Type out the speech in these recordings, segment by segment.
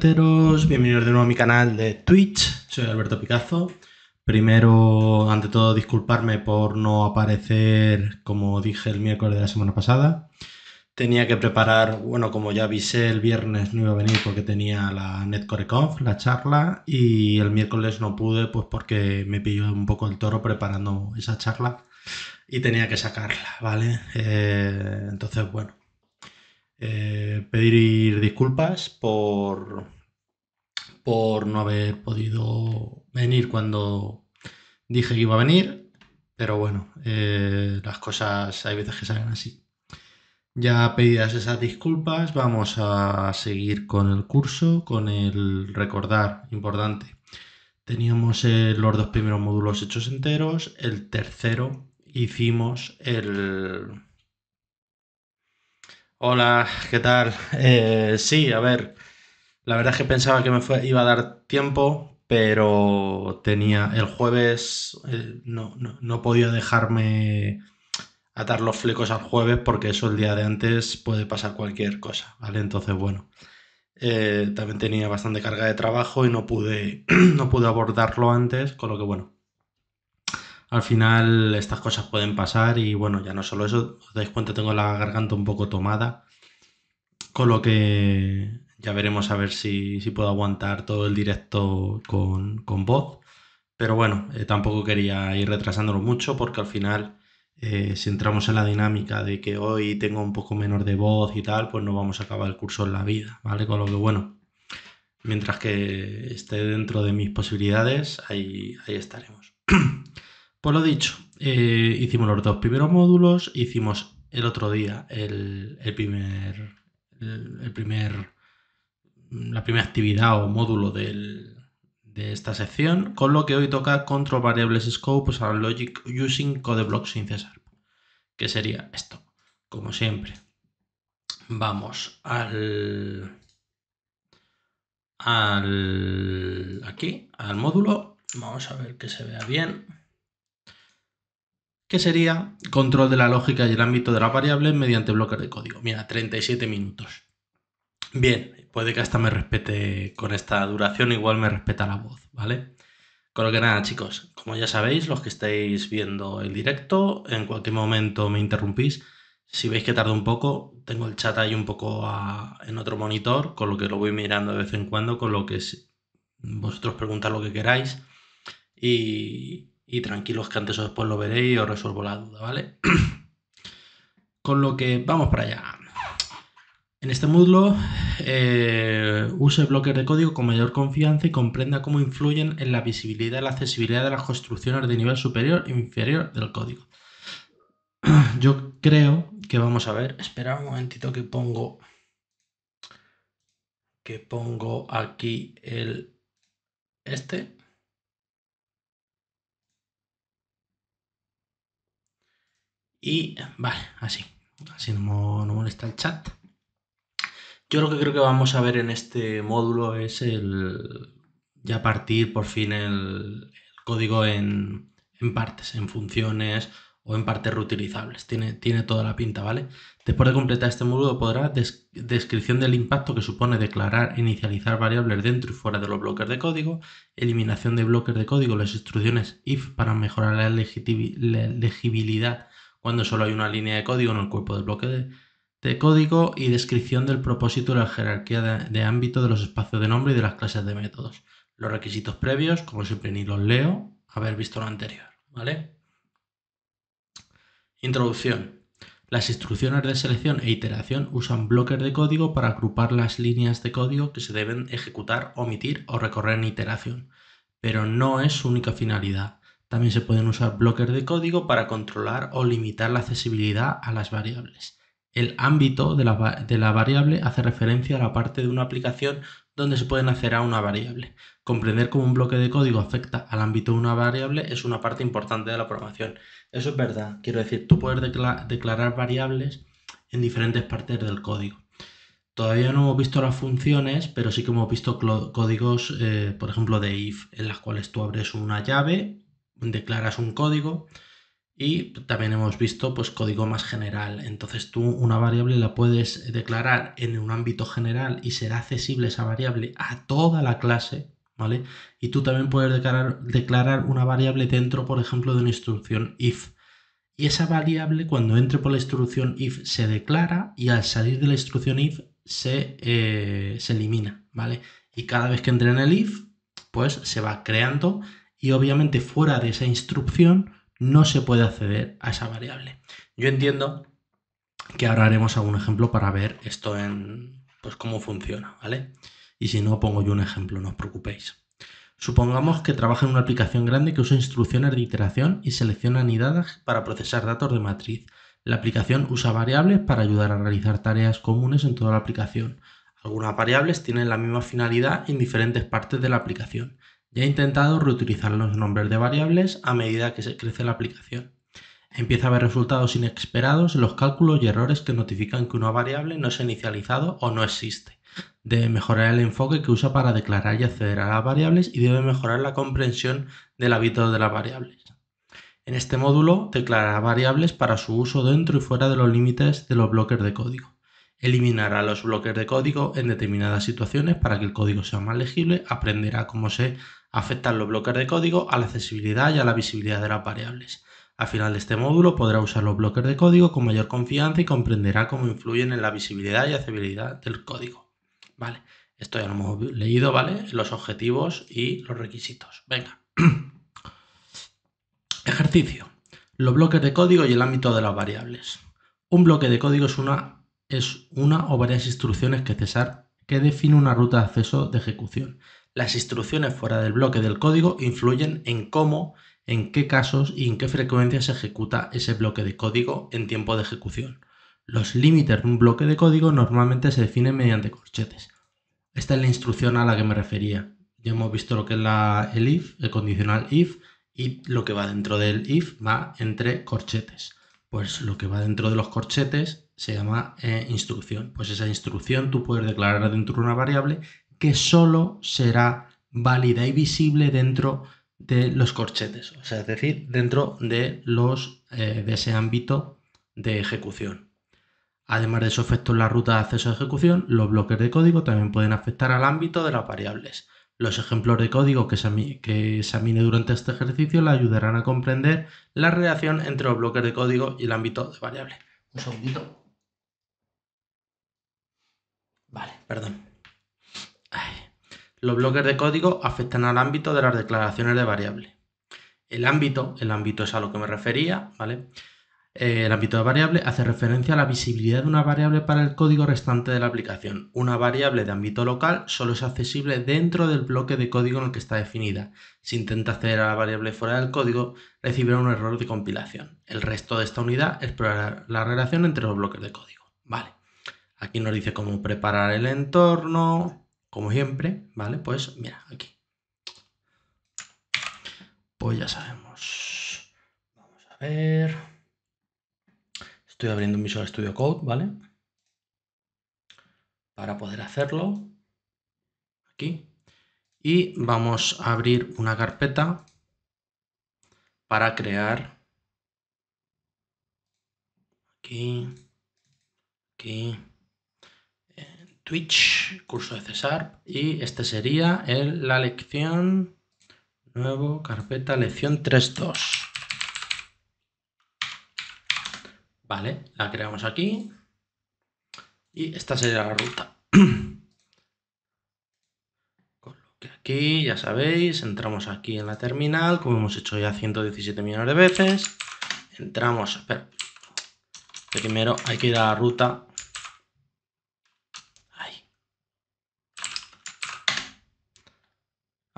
bienvenidos de nuevo a mi canal de Twitch, soy Alberto Picazo. Primero, ante todo, disculparme por no aparecer como dije el miércoles de la semana pasada. Tenía que preparar, bueno, como ya avisé, el viernes no iba a venir porque tenía la NetCoreConf, la charla, y el miércoles no pude pues porque me pilló un poco el toro preparando esa charla y tenía que sacarla, ¿vale? Eh, entonces, bueno, eh, pedir disculpas por, por no haber podido venir cuando dije que iba a venir, pero bueno, eh, las cosas hay veces que salen así. Ya pedidas esas disculpas, vamos a seguir con el curso, con el recordar, importante. Teníamos eh, los dos primeros módulos hechos enteros, el tercero hicimos el, Hola, ¿qué tal? Eh, sí, a ver, la verdad es que pensaba que me iba a dar tiempo, pero tenía el jueves, eh, no, no, no, podía dejarme atar los flecos al jueves porque eso el día de antes puede pasar cualquier cosa, ¿vale? Entonces, bueno, eh, también tenía bastante carga de trabajo y no pude, no pude abordarlo antes, con lo que, bueno, al final estas cosas pueden pasar y bueno, ya no solo eso, os dais cuenta, tengo la garganta un poco tomada, con lo que ya veremos a ver si, si puedo aguantar todo el directo con, con voz, pero bueno, eh, tampoco quería ir retrasándolo mucho porque al final... Eh, si entramos en la dinámica de que hoy tengo un poco menor de voz y tal, pues no vamos a acabar el curso en la vida, ¿vale? Con lo que bueno, mientras que esté dentro de mis posibilidades, ahí, ahí estaremos. Por lo dicho, eh, hicimos los dos primeros módulos, hicimos el otro día el, primer, la primera actividad o módulo de esta sección, con lo que hoy toca Control Variables Scope pues, a Logic Using Code Blocks sin cesar, que sería esto, como siempre. Vamos al, al aquí, al módulo. Vamos a ver que se vea bien que sería control de la lógica y el ámbito de la variable mediante bloques de código. Mira, 37 minutos. Bien, puede que hasta me respete con esta duración, igual me respeta la voz, ¿vale? Con lo que nada, chicos, como ya sabéis, los que estáis viendo el directo, en cualquier momento me interrumpís. Si veis que tarda un poco, tengo el chat ahí un poco en otro monitor, con lo que lo voy mirando de vez en cuando, con lo que vosotros preguntad lo que queráis. Y, y tranquilos que antes o después lo veréis y os resuelvo la duda, ¿vale? Con lo que vamos para allá. En este módulo eh, use bloques de código con mayor confianza y comprenda cómo influyen en la visibilidad y la accesibilidad de las construcciones de nivel superior e inferior del código. Yo creo que vamos a ver, espera un momentito que pongo que pongo aquí el este Y vale, así. Así no, molesta el chat. Yo lo que creo que vamos a ver en este módulo es el ya partir por fin el, código en, partes, en funciones o en partes reutilizables. Tiene, tiene toda la pinta, ¿vale? Después de completar este módulo podrá descripción del impacto que supone declarar e inicializar variables dentro y fuera de los bloques de código, eliminación de bloques de código, las instrucciones if para mejorar la legibilidad cuando solo hay una línea de código en el cuerpo del bloque de, código y descripción del propósito de la jerarquía de, ámbito de los espacios de nombre y de las clases de métodos. Los requisitos previos, como siempre ni los leo, haber visto lo anterior, ¿vale? Introducción. Las instrucciones de selección e iteración usan bloques de código para agrupar las líneas de código que se deben ejecutar, omitir o recorrer en iteración, pero no es su única finalidad. También se pueden usar bloques de código para controlar o limitar la accesibilidad a las variables. El ámbito de la, variable hace referencia a la parte de una aplicación donde se pueden hacer a una variable. Comprender cómo un bloque de código afecta al ámbito de una variable es una parte importante de la programación. Eso es verdad. Quiero decir, tú puedes declarar variables en diferentes partes del código. Todavía no hemos visto las funciones, pero sí que hemos visto códigos, eh, por ejemplo, de if, en las cuales tú abres una llave declaras un código y también hemos visto pues código más general. Entonces tú una variable la puedes declarar en un ámbito general y será accesible esa variable a toda la clase, ¿vale? Y tú también puedes declarar, declarar una variable dentro, por ejemplo, de una instrucción if. Y esa variable cuando entre por la instrucción if se declara y al salir de la instrucción if se, eh, se elimina, ¿vale? Y cada vez que entre en el if, pues se va creando y obviamente fuera de esa instrucción no se puede acceder a esa variable. Yo entiendo que ahora haremos algún ejemplo para ver esto en, pues cómo funciona, ¿vale? Y si no, pongo yo un ejemplo, no os preocupéis. Supongamos que trabaja en una aplicación grande que usa instrucciones de iteración y selecciona anidadas para procesar datos de matriz. La aplicación usa variables para ayudar a realizar tareas comunes en toda la aplicación. Algunas variables tienen la misma finalidad en diferentes partes de la aplicación. Ya he intentado reutilizar los nombres de variables a medida que se crece la aplicación. Empieza a ver resultados inesperados en los cálculos y errores que notifican que una variable no se ha inicializado o no existe. Debe mejorar el enfoque que usa para declarar y acceder a las variables y debe mejorar la comprensión del hábito de las variables. En este módulo declarará variables para su uso dentro y fuera de los límites de los bloques de código. Eliminará los bloques de código en determinadas situaciones para que el código sea más legible, aprenderá cómo se Afectar los bloques de código a la accesibilidad y a la visibilidad de las variables. Al final de este módulo podrá usar los bloques de código con mayor confianza y comprenderá cómo influyen en la visibilidad y accesibilidad del código. Vale, esto ya lo hemos leído, ¿vale? Los objetivos y los requisitos. Venga. Ejercicio. Los bloques de código y el ámbito de las variables. Un bloque de código es una, es una o varias instrucciones que cesar que define una ruta de acceso de ejecución las instrucciones fuera del bloque del código influyen en cómo, en qué casos y en qué frecuencia se ejecuta ese bloque de código en tiempo de ejecución. Los límites de un bloque de código normalmente se definen mediante corchetes. Esta es la instrucción a la que me refería. Ya hemos visto lo que es la, el if, el condicional if, y lo que va dentro del if va entre corchetes. Pues lo que va dentro de los corchetes se llama eh, instrucción. Pues esa instrucción tú puedes declarar dentro de una variable que solo será válida y visible dentro de los corchetes, o sea, es decir, dentro de, los, eh, de ese ámbito de ejecución. Además de eso en la ruta de acceso a ejecución, los bloques de código también pueden afectar al ámbito de las variables. Los ejemplos de código que, que examine durante este ejercicio le ayudarán a comprender la relación entre los bloques de código y el ámbito de variables. Un segundito. Vale, perdón. Los bloques de código afectan al ámbito de las declaraciones de variable. El ámbito, el ámbito es a lo que me refería, ¿vale? Eh, el ámbito de variable hace referencia a la visibilidad de una variable para el código restante de la aplicación. Una variable de ámbito local solo es accesible dentro del bloque de código en el que está definida. Si intenta acceder a la variable fuera del código, recibirá un error de compilación. El resto de esta unidad explorará la relación entre los bloques de código. Vale. Aquí nos dice cómo preparar el entorno, como siempre, ¿vale? Pues mira, aquí. Pues ya sabemos. Vamos a ver. Estoy abriendo un Visual Studio Code, ¿vale? Para poder hacerlo. Aquí. Y vamos a abrir una carpeta para crear. Aquí. Aquí. Twitch, curso de César. Y este sería la lección, nuevo, carpeta, lección 3.2. Vale, la creamos aquí. Y esta sería la ruta. Con aquí, ya sabéis, entramos aquí en la terminal, como hemos hecho ya 117 millones de veces. Entramos, espera. Primero hay que ir a la ruta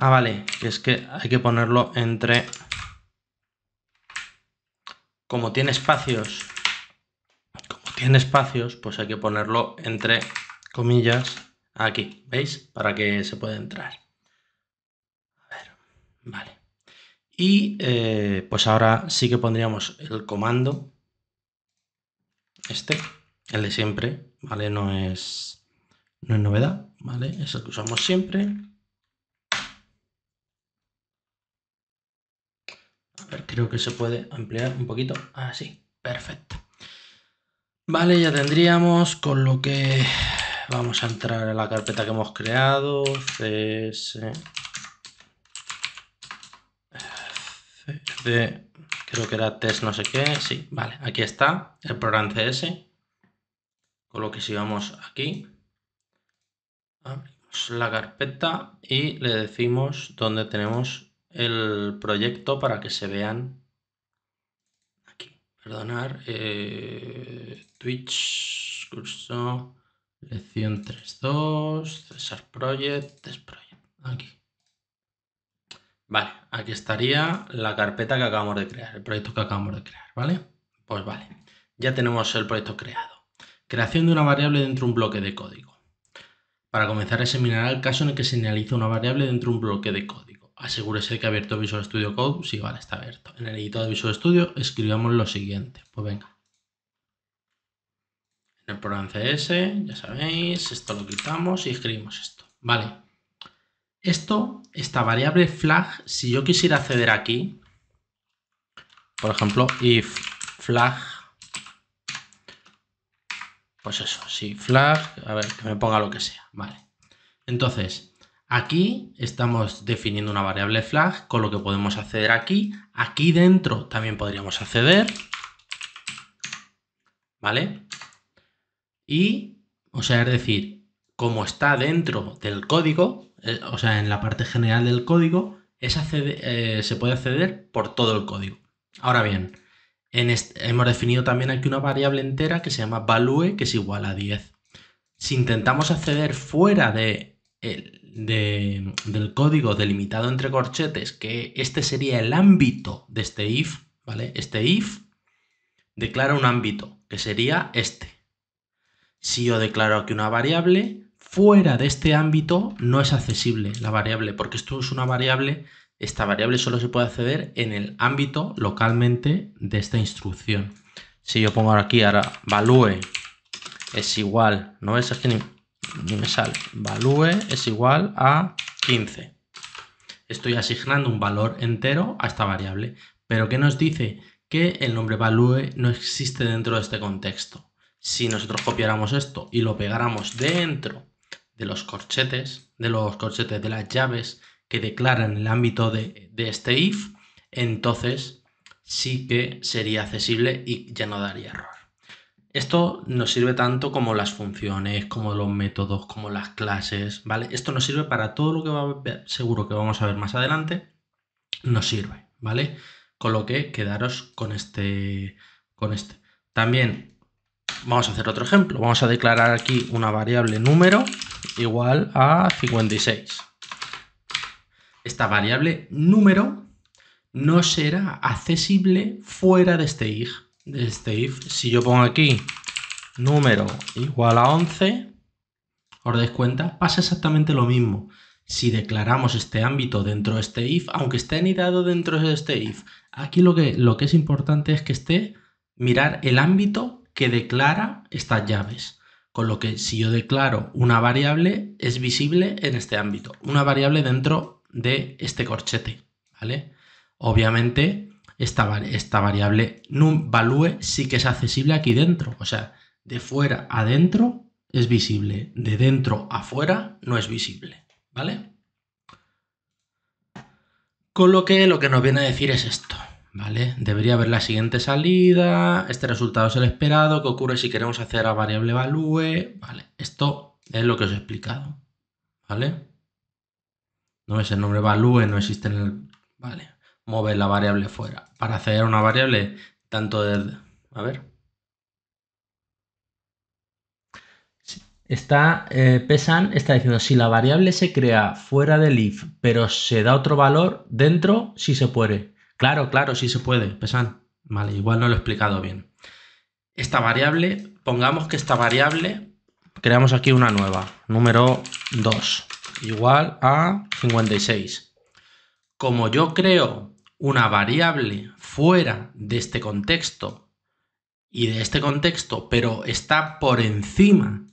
Ah, vale, es que hay que ponerlo entre... Como tiene espacios, como tiene espacios, pues hay que ponerlo entre comillas aquí, ¿veis? Para que se pueda entrar. A ver, vale. Y eh, pues ahora sí que pondríamos el comando, este, el de siempre, ¿vale? No es, no es novedad, ¿vale? Es el que usamos siempre. creo que se puede ampliar un poquito así. Ah, perfecto. Vale, ya tendríamos, con lo que vamos a entrar en la carpeta que hemos creado, CS, d creo que era test no sé qué, sí, vale, aquí está el programa CS, con lo que sigamos aquí, abrimos la carpeta y le decimos dónde tenemos el proyecto para que se vean aquí, perdonar, eh, Twitch, curso, lección 3.2, César Project, Test aquí. Vale, aquí estaría la carpeta que acabamos de crear, el proyecto que acabamos de crear, ¿vale? Pues vale, ya tenemos el proyecto creado. Creación de una variable dentro de un bloque de código. Para comenzar, a examinar el caso en el que se analiza una variable dentro de un bloque de código asegúrese que ha abierto Visual Studio Code. Sí, vale, está abierto. En el editor de Visual Studio escribamos lo siguiente. Pues venga. En el programa CS, ya sabéis, esto lo quitamos y escribimos esto. Vale. Esto, esta variable flag, si yo quisiera acceder aquí, por ejemplo, if flag, pues eso, si flag, a ver, que me ponga lo que sea, vale. Entonces, Aquí estamos definiendo una variable flag, con lo que podemos acceder aquí. Aquí dentro también podríamos acceder. ¿Vale? Y, o sea, es decir, como está dentro del código, eh, o sea, en la parte general del código, eh, se puede acceder por todo el código. Ahora bien, hemos definido también aquí una variable entera que se llama value, que es igual a 10. Si intentamos acceder fuera de el, del código delimitado entre corchetes, que este sería el ámbito de este if, ¿vale? Este if declara un ámbito, que sería este. Si yo declaro aquí una variable, fuera de este ámbito no es accesible la variable, porque esto es una variable, esta variable solo se puede acceder en el ámbito localmente de esta instrucción. Si yo pongo aquí ahora value es igual, no es, me sale value es igual a 15. Estoy asignando un valor entero a esta variable, pero ¿qué nos dice? Que el nombre value no existe dentro de este contexto. Si nosotros copiáramos esto y lo pegáramos dentro de los corchetes, de los corchetes de las llaves que declaran el ámbito de este if, entonces sí que sería accesible y ya no daría error. Esto nos sirve tanto como las funciones, como los métodos, como las clases, ¿vale? Esto nos sirve para todo lo que seguro que vamos a ver más adelante, nos sirve, ¿vale? Con lo que quedaros con este, con este. También vamos a hacer otro ejemplo. Vamos a declarar aquí una variable número igual a 56. Esta variable número no será accesible fuera de este IG de este if, si yo pongo aquí número igual a 11, os dais cuenta, pasa exactamente lo mismo. Si declaramos este ámbito dentro de este if, aunque esté anidado dentro de este if, aquí lo que, lo que es importante es que esté mirar el ámbito que declara estas llaves. Con lo que si yo declaro una variable, es visible en este ámbito, una variable dentro de este corchete, ¿vale? Obviamente, esta, variable num value sí que es accesible aquí dentro. O sea, de fuera adentro es visible, de dentro a fuera no es visible. ¿Vale? Con lo que lo que nos viene a decir es esto. ¿Vale? Debería haber la siguiente salida, este resultado es el esperado, ¿qué ocurre si queremos hacer a variable value? Vale, esto es lo que os he explicado, ¿vale? No es el nombre value, no existe en el... Vale mover la variable fuera. Para acceder a una variable, tanto desde... A ver. Está, eh, Pesan está diciendo, si la variable se crea fuera del if, pero se da otro valor dentro, si se puede. Claro, claro, sí se puede, Pesan. Vale, igual no lo he explicado bien. Esta variable, pongamos que esta variable, creamos aquí una nueva, número 2, igual a 56. Como yo creo una variable fuera de este contexto y de este contexto, pero está por encima,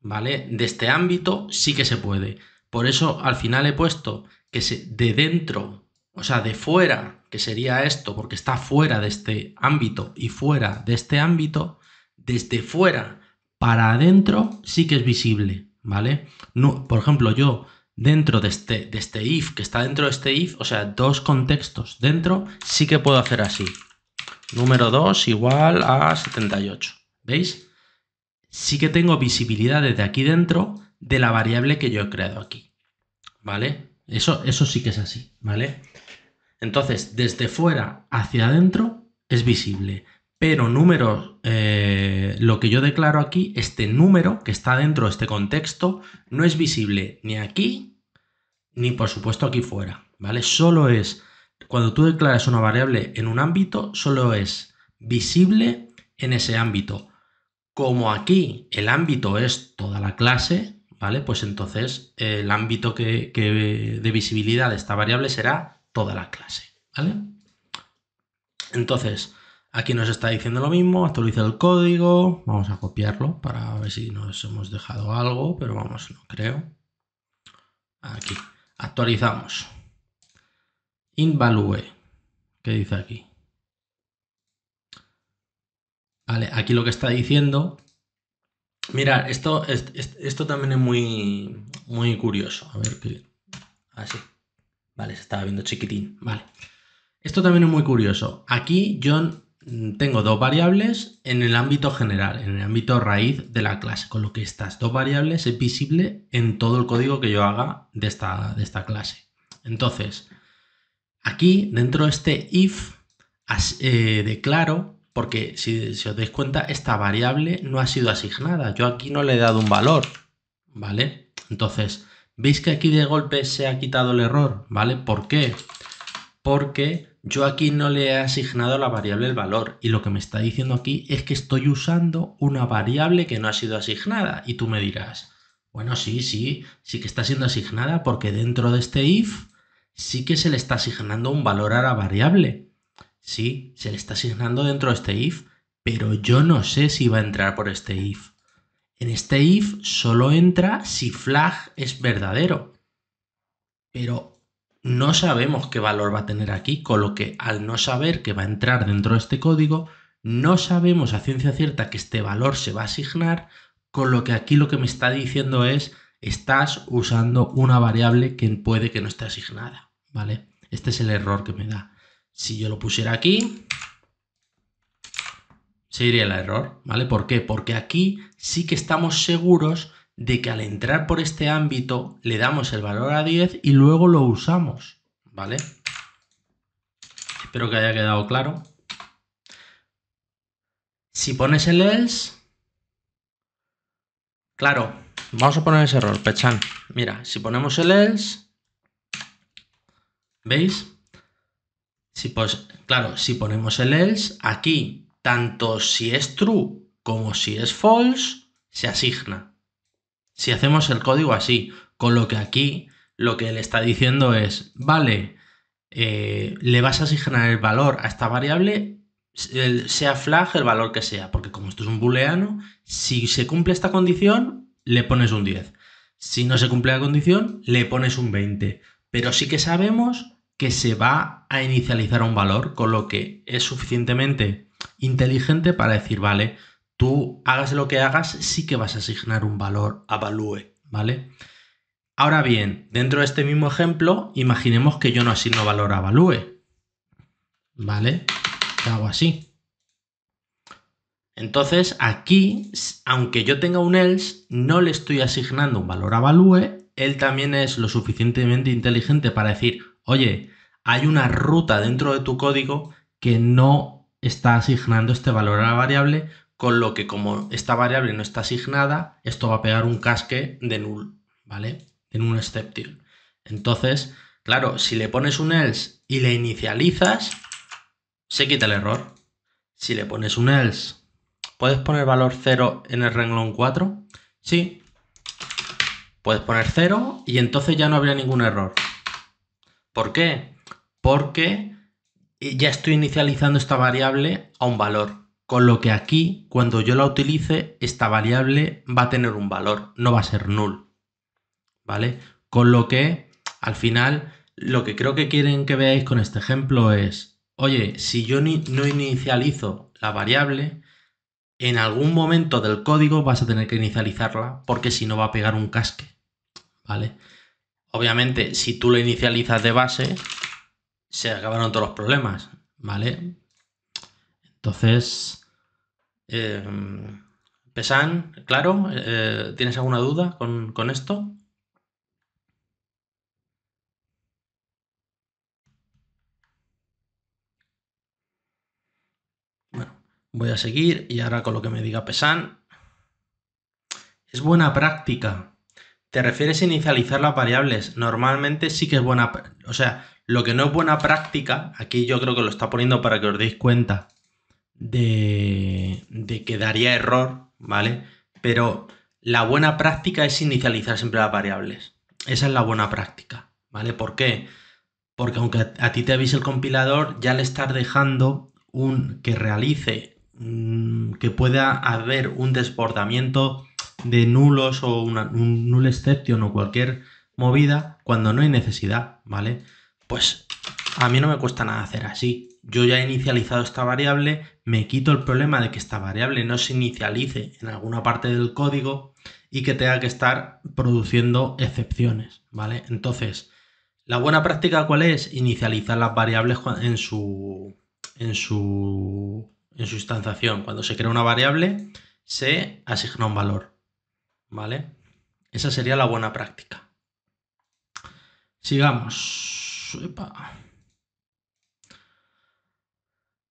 ¿vale? De este ámbito, sí que se puede. Por eso al final he puesto que se, de dentro, o sea, de fuera, que sería esto, porque está fuera de este ámbito y fuera de este ámbito, desde fuera para adentro sí que es visible, ¿vale? No, por ejemplo, yo dentro de este, de este if, que está dentro de este if, o sea, dos contextos dentro, sí que puedo hacer así. Número 2 igual a 78. ¿Veis? Sí que tengo visibilidad desde aquí dentro de la variable que yo he creado aquí. ¿Vale? Eso, eso sí que es así, ¿vale? Entonces, desde fuera hacia adentro es visible pero números, eh, lo que yo declaro aquí, este número que está dentro de este contexto, no es visible ni aquí, ni por supuesto aquí fuera, ¿vale? Solo es, cuando tú declaras una variable en un ámbito, solo es visible en ese ámbito. Como aquí el ámbito es toda la clase, ¿vale? Pues entonces el ámbito que de visibilidad de esta variable será toda la clase, ¿vale? Entonces, Aquí nos está diciendo lo mismo, actualiza el código, vamos a copiarlo para ver si nos hemos dejado algo, pero vamos, no creo. Aquí, actualizamos. Invalue, ¿qué dice aquí? Vale, aquí lo que está diciendo Mirad, esto, esto también es muy, muy curioso. A ver, qué. así. Vale, se estaba viendo chiquitín. Vale. Esto también es muy curioso. Aquí John Mm, tengo dos variables en el ámbito general, en el ámbito raíz de la clase, con lo que estas dos variables es visible en todo el código que yo haga de esta, esta clase. Entonces, aquí dentro de este if eh, declaro, porque si, si os dais cuenta, esta variable no ha sido asignada, yo aquí no le he dado un valor, ¿vale? Entonces, ¿veis que aquí de golpe se ha quitado el error? ¿Vale? ¿Por qué? porque yo aquí no le he asignado a la variable el valor y lo que me está diciendo aquí es que estoy usando una variable que no ha sido asignada y tú me dirás, bueno, sí, sí, sí que está siendo asignada porque dentro de este if sí que se le está asignando un valor a la variable. Sí, se le está asignando dentro de este if, pero yo no sé si va a entrar por este if. En este if solo entra si flag es verdadero. Pero no sabemos qué valor va a tener aquí, con lo que al no saber que va a entrar dentro de este código, no sabemos a ciencia cierta que este valor se va a asignar, con lo que aquí lo que me está diciendo es estás usando una variable que puede que no esté asignada, ¿vale? Este es el error que me da. Si yo lo pusiera aquí, sería el error, ¿vale? ¿Por qué? Porque aquí sí que estamos seguros de que al entrar por este ámbito le damos el valor a 10 y luego lo usamos, ¿vale? Espero que haya quedado claro. Si pones el else... Claro, vamos a poner ese error, Pechan. Mira, si ponemos el else... ¿Veis? Si pues, claro, si ponemos el else, aquí, tanto si es true como si es false, se asigna si hacemos el código así. Con lo que aquí lo que le está diciendo es, vale, eh, le vas a asignar el valor a esta variable, sea flag el valor que sea, porque como esto es un booleano, si se cumple esta condición, le pones un 10. Si no se cumple la condición, le pones un 20. Pero sí que sabemos que se va a inicializar un valor, con lo que es suficientemente inteligente para decir, vale, Tú hagas lo que hagas, sí que vas a asignar un valor a value, ¿vale? Ahora bien, dentro de este mismo ejemplo, imaginemos que yo no asigno valor a value, ¿vale? Te hago así. Entonces, aquí, aunque yo tenga un else, no le estoy asignando un valor a value, él también es lo suficientemente inteligente para decir, oye, hay una ruta dentro de tu código que no está asignando este valor a la variable con lo que como esta variable no está asignada, esto va a pegar un casque de null, ¿vale? De un exception. Entonces, claro, si le pones un else y le inicializas, se quita el error. Si le pones un else, ¿puedes poner valor 0 en el renglón 4? Sí. Puedes poner 0 y entonces ya no habría ningún error. ¿Por qué? Porque ya estoy inicializando esta variable a un valor con lo que aquí, cuando yo la utilice, esta variable va a tener un valor, no va a ser null, ¿vale? Con lo que, al final, lo que creo que quieren que veáis con este ejemplo es, oye, si yo no inicializo la variable, en algún momento del código vas a tener que inicializarla porque si no va a pegar un casque, ¿vale? Obviamente, si tú lo inicializas de base, se acabaron todos los problemas, ¿vale? Entonces, em, Pesan, claro, eh, ¿tienes alguna duda con, esto? Bueno, voy a seguir y ahora con lo que me diga Pesan. Es buena práctica. Te refieres a inicializar las variables. Normalmente sí que es buena... O sea, lo que no es buena práctica, aquí yo creo que lo está poniendo para que os deis cuenta de, que daría error, ¿vale? Pero la buena práctica es inicializar siempre las variables. Esa es la buena práctica, ¿vale? ¿Por qué? Porque aunque a ti te avise el compilador, ya le estás dejando un que realice, mm, que pueda haber un desbordamiento de nulos o un null exception o cualquier movida cuando no hay necesidad, ¿vale? Pues a mí no me cuesta nada hacer así. Yo ya he inicializado esta variable, me quito el problema de que esta variable no se inicialice en alguna parte del código y que tenga que estar produciendo excepciones, ¿vale? Entonces, la buena práctica cuál es? Inicializar las variables en su, en su, en su instanciación. Cuando se crea una variable, se asigna un valor, ¿vale? Esa sería la buena práctica. Sigamos.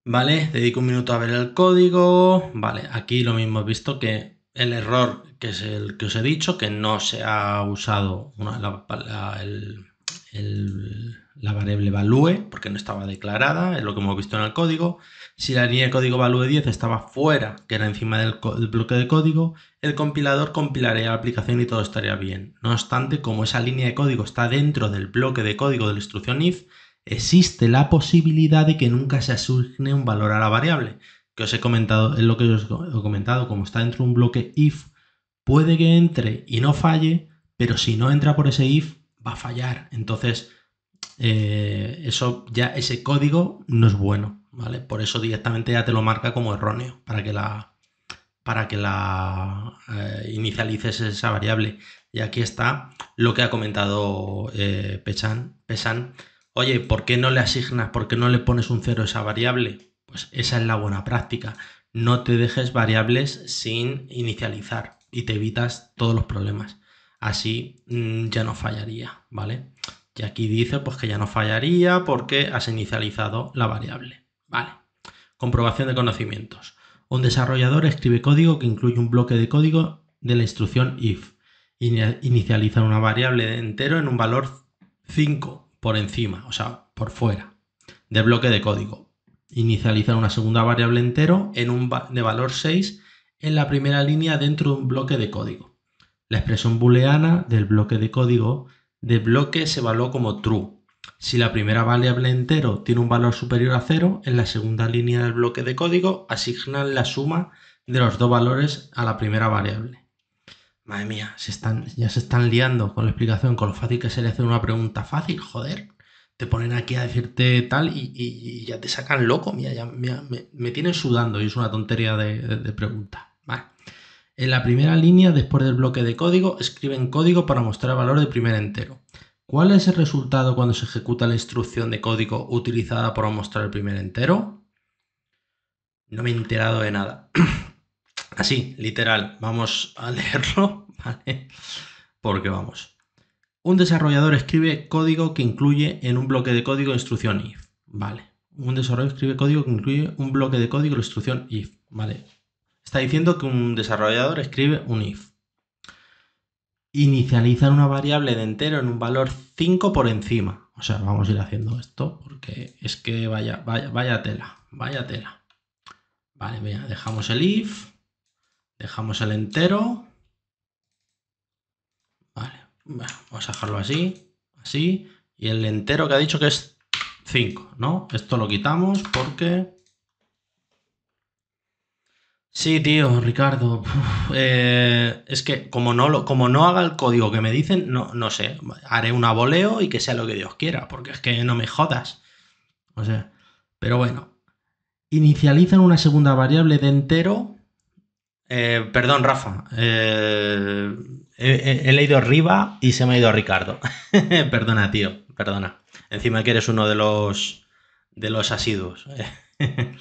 ¿vale? Dedico un minuto a ver el código, ¿vale? Aquí lo mismo he visto que el error, que es el que os he dicho, que no se ha usado la, variable value, porque no estaba declarada, es lo que hemos visto en el código. Si la línea de código value 10 estaba fuera, que era encima del bloque de código, el compilador compilaría la aplicación y todo estaría bien. No obstante, como esa línea de código está dentro del bloque de código de la instrucción if, existe la posibilidad de que nunca se asigne un valor a la variable. Que os he comentado, es lo que os he comentado, como está dentro de un bloque if, puede que entre y no falle, pero si no entra por ese if, va a fallar. Entonces, eh, eso ya, ese código no es bueno, ¿vale? Por eso directamente ya te lo marca como erróneo, para que la para que la eh, inicialices esa variable. Y aquí está lo que ha comentado eh, Pesan Oye, ¿por qué no le asignas, por qué no le pones un cero a esa variable? Pues esa es la buena práctica. No te dejes variables sin inicializar y te evitas todos los problemas. Así mm, ya no fallaría, ¿vale? Y aquí dice pues que ya no fallaría porque has inicializado la variable. Vale. Comprobación de conocimientos. Un desarrollador escribe código que incluye un bloque de código de la instrucción if. Inicializa una variable entero en un valor 5 por encima, o sea, por fuera del bloque de código. Inicializar una segunda variable entero en un de valor 6 en la primera línea dentro de un bloque de código. La expresión booleana del bloque de código de bloque se evaluó como true. Si la primera variable entero tiene un valor superior a 0, en la segunda línea del bloque de código asignan la suma de los dos valores a la primera variable. Madre mía, se están, ya se están liando con la explicación, con lo fácil que se le hace una pregunta fácil, joder. Te ponen aquí a decirte tal y, ya te sacan loco, mía, ya, me, me, tienen sudando y es una tontería de, pregunta. Vale. En la primera línea, después del bloque de código, escriben código para mostrar el valor del primer entero. ¿Cuál es el resultado cuando se ejecuta la instrucción de código utilizada para mostrar el primer entero? No me he enterado de nada. Así, literal, vamos a leerlo, ¿vale? Porque vamos. Un desarrollador escribe código que incluye en un bloque de código instrucción if, ¿vale? Un desarrollador escribe código que incluye un bloque de código instrucción if, ¿vale? Está diciendo que un desarrollador escribe un if. Inicializar una variable de entero en un valor 5 por encima. O sea, vamos a ir haciendo esto porque es que vaya, vaya, vaya tela, vaya tela. Vale, mira, dejamos el if. Dejamos el entero. Vale, bueno, vamos a dejarlo así, así. Y el entero que ha dicho que es 5, ¿no? Esto lo quitamos porque... Sí, tío, Ricardo. Eh, es que como no, como no haga el código que me dicen, no, no sé. Haré un aboleo y que sea lo que Dios quiera, porque es que no me jodas. O sea, pero bueno. Inicializan una segunda variable de entero eh, perdón, Rafa. Eh, he, leído arriba y se me ha ido Ricardo. perdona, tío, perdona. Encima que eres uno de los, de los asiduos.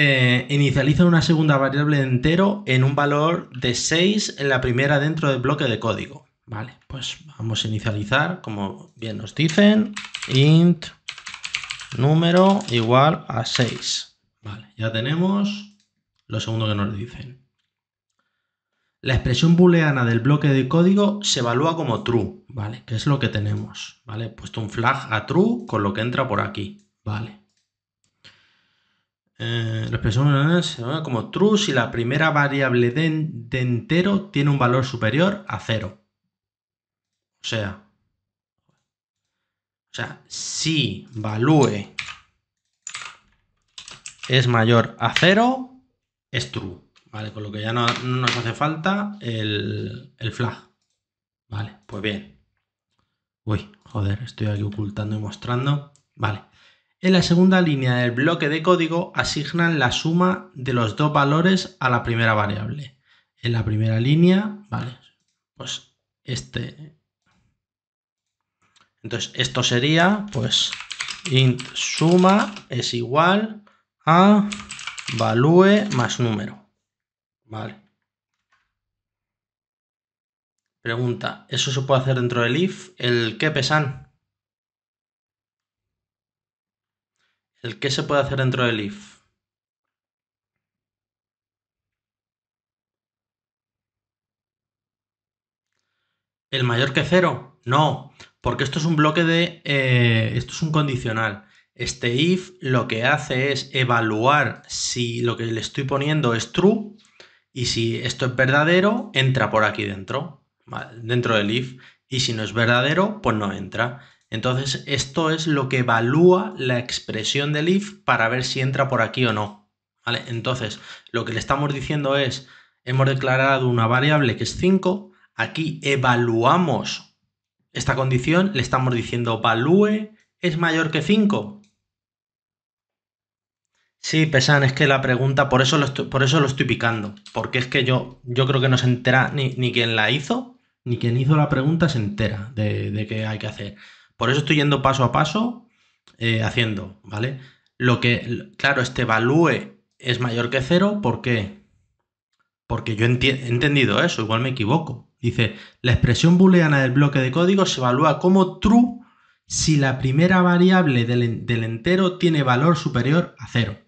Eh, inicializa una segunda variable entero en un valor de 6 en la primera dentro del bloque de código. Vale, pues vamos a inicializar, como bien nos dicen, int número igual a 6. Vale, ya tenemos lo segundo que nos dicen. La expresión booleana del bloque de código se evalúa como true, ¿vale? Que es lo que tenemos, ¿vale? He puesto un flag a true con lo que entra por aquí, ¿vale? Eh, la expresión booleana se evalúa como true si la primera variable de, entero tiene un valor superior a cero. O sea, o sea, si value es mayor a cero, es true. Vale, con lo que ya no, nos hace falta el, el, flag. Vale, pues bien. Uy, joder, estoy aquí ocultando y mostrando. Vale. En la segunda línea del bloque de código asignan la suma de los dos valores a la primera variable. En la primera línea, vale, pues este... Entonces, esto sería, pues, int suma es igual a value más número. Vale. Pregunta, ¿eso se puede hacer dentro del if? ¿El qué pesan? ¿El qué se puede hacer dentro del if? ¿El mayor que cero? No, porque esto es un bloque de... Eh, esto es un condicional. Este if lo que hace es evaluar si lo que le estoy poniendo es true y si esto es verdadero, entra por aquí dentro, dentro del if. Y si no es verdadero, pues no entra. Entonces, esto es lo que evalúa la expresión del if para ver si entra por aquí o no. Entonces, lo que le estamos diciendo es, hemos declarado una variable que es 5, aquí evaluamos esta condición, le estamos diciendo valúe, es mayor que 5, Sí, Pesan, es que la pregunta, por eso lo estoy, por eso lo estoy picando, porque es que yo, yo creo que no se entera ni, ni quien la hizo, ni quien hizo la pregunta se entera de, qué hay que hacer. Por eso estoy yendo paso a paso eh, haciendo, ¿vale? Lo que, claro, este evalúe es mayor que cero, ¿por qué? Porque yo he entendido eso, igual me equivoco. Dice, la expresión booleana del bloque de código se evalúa como true si la primera variable del entero tiene valor superior a cero.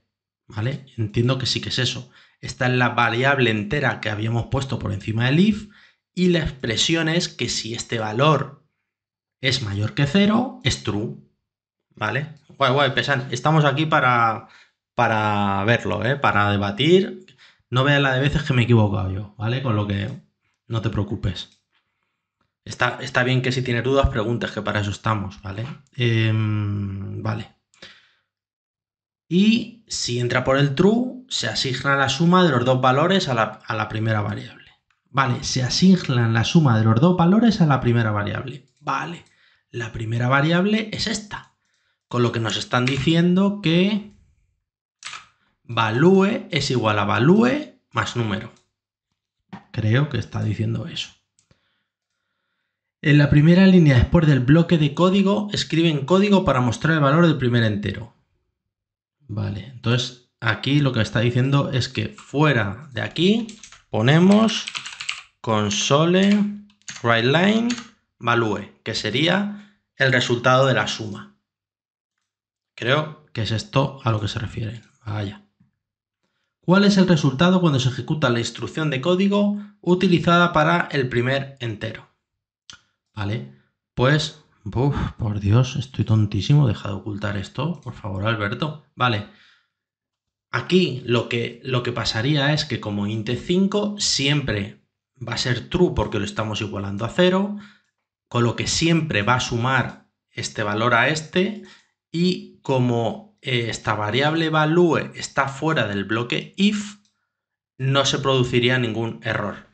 ¿vale? Entiendo que sí que es eso. Esta es la variable entera que habíamos puesto por encima del if y la expresión es que si este valor es mayor que cero es true, ¿vale? Guay, guay, pesan, estamos aquí para, verlo, ¿eh? Para debatir. No veas la de veces que me he equivocado yo, ¿vale? Con lo que no te preocupes. Está, está bien que si tienes dudas preguntes, que para eso estamos, ¿vale? Em, vale y si entra por el true, se asigna la suma de los dos valores a la, primera variable. Vale, se asigna la suma de los dos valores a la primera variable. Vale, la primera variable es esta, con lo que nos están diciendo que value es igual a value más número. Creo que está diciendo eso. En la primera línea después del bloque de código, escriben código para mostrar el valor del primer entero. Vale, entonces aquí lo que está diciendo es que fuera de aquí ponemos console line value, que sería el resultado de la suma. Creo que es esto a lo que se refiere. Vaya. ¿Cuál es el resultado cuando se ejecuta la instrucción de código utilizada para el primer entero? Vale, pues Uf, por Dios, estoy tontísimo. Deja de ocultar esto, por favor, Alberto. Vale. Aquí lo que, lo que pasaría es que como int 5 siempre va a ser true porque lo estamos igualando a 0, con lo que siempre va a sumar este valor a este y como eh, esta variable value está fuera del bloque if, no se produciría ningún error.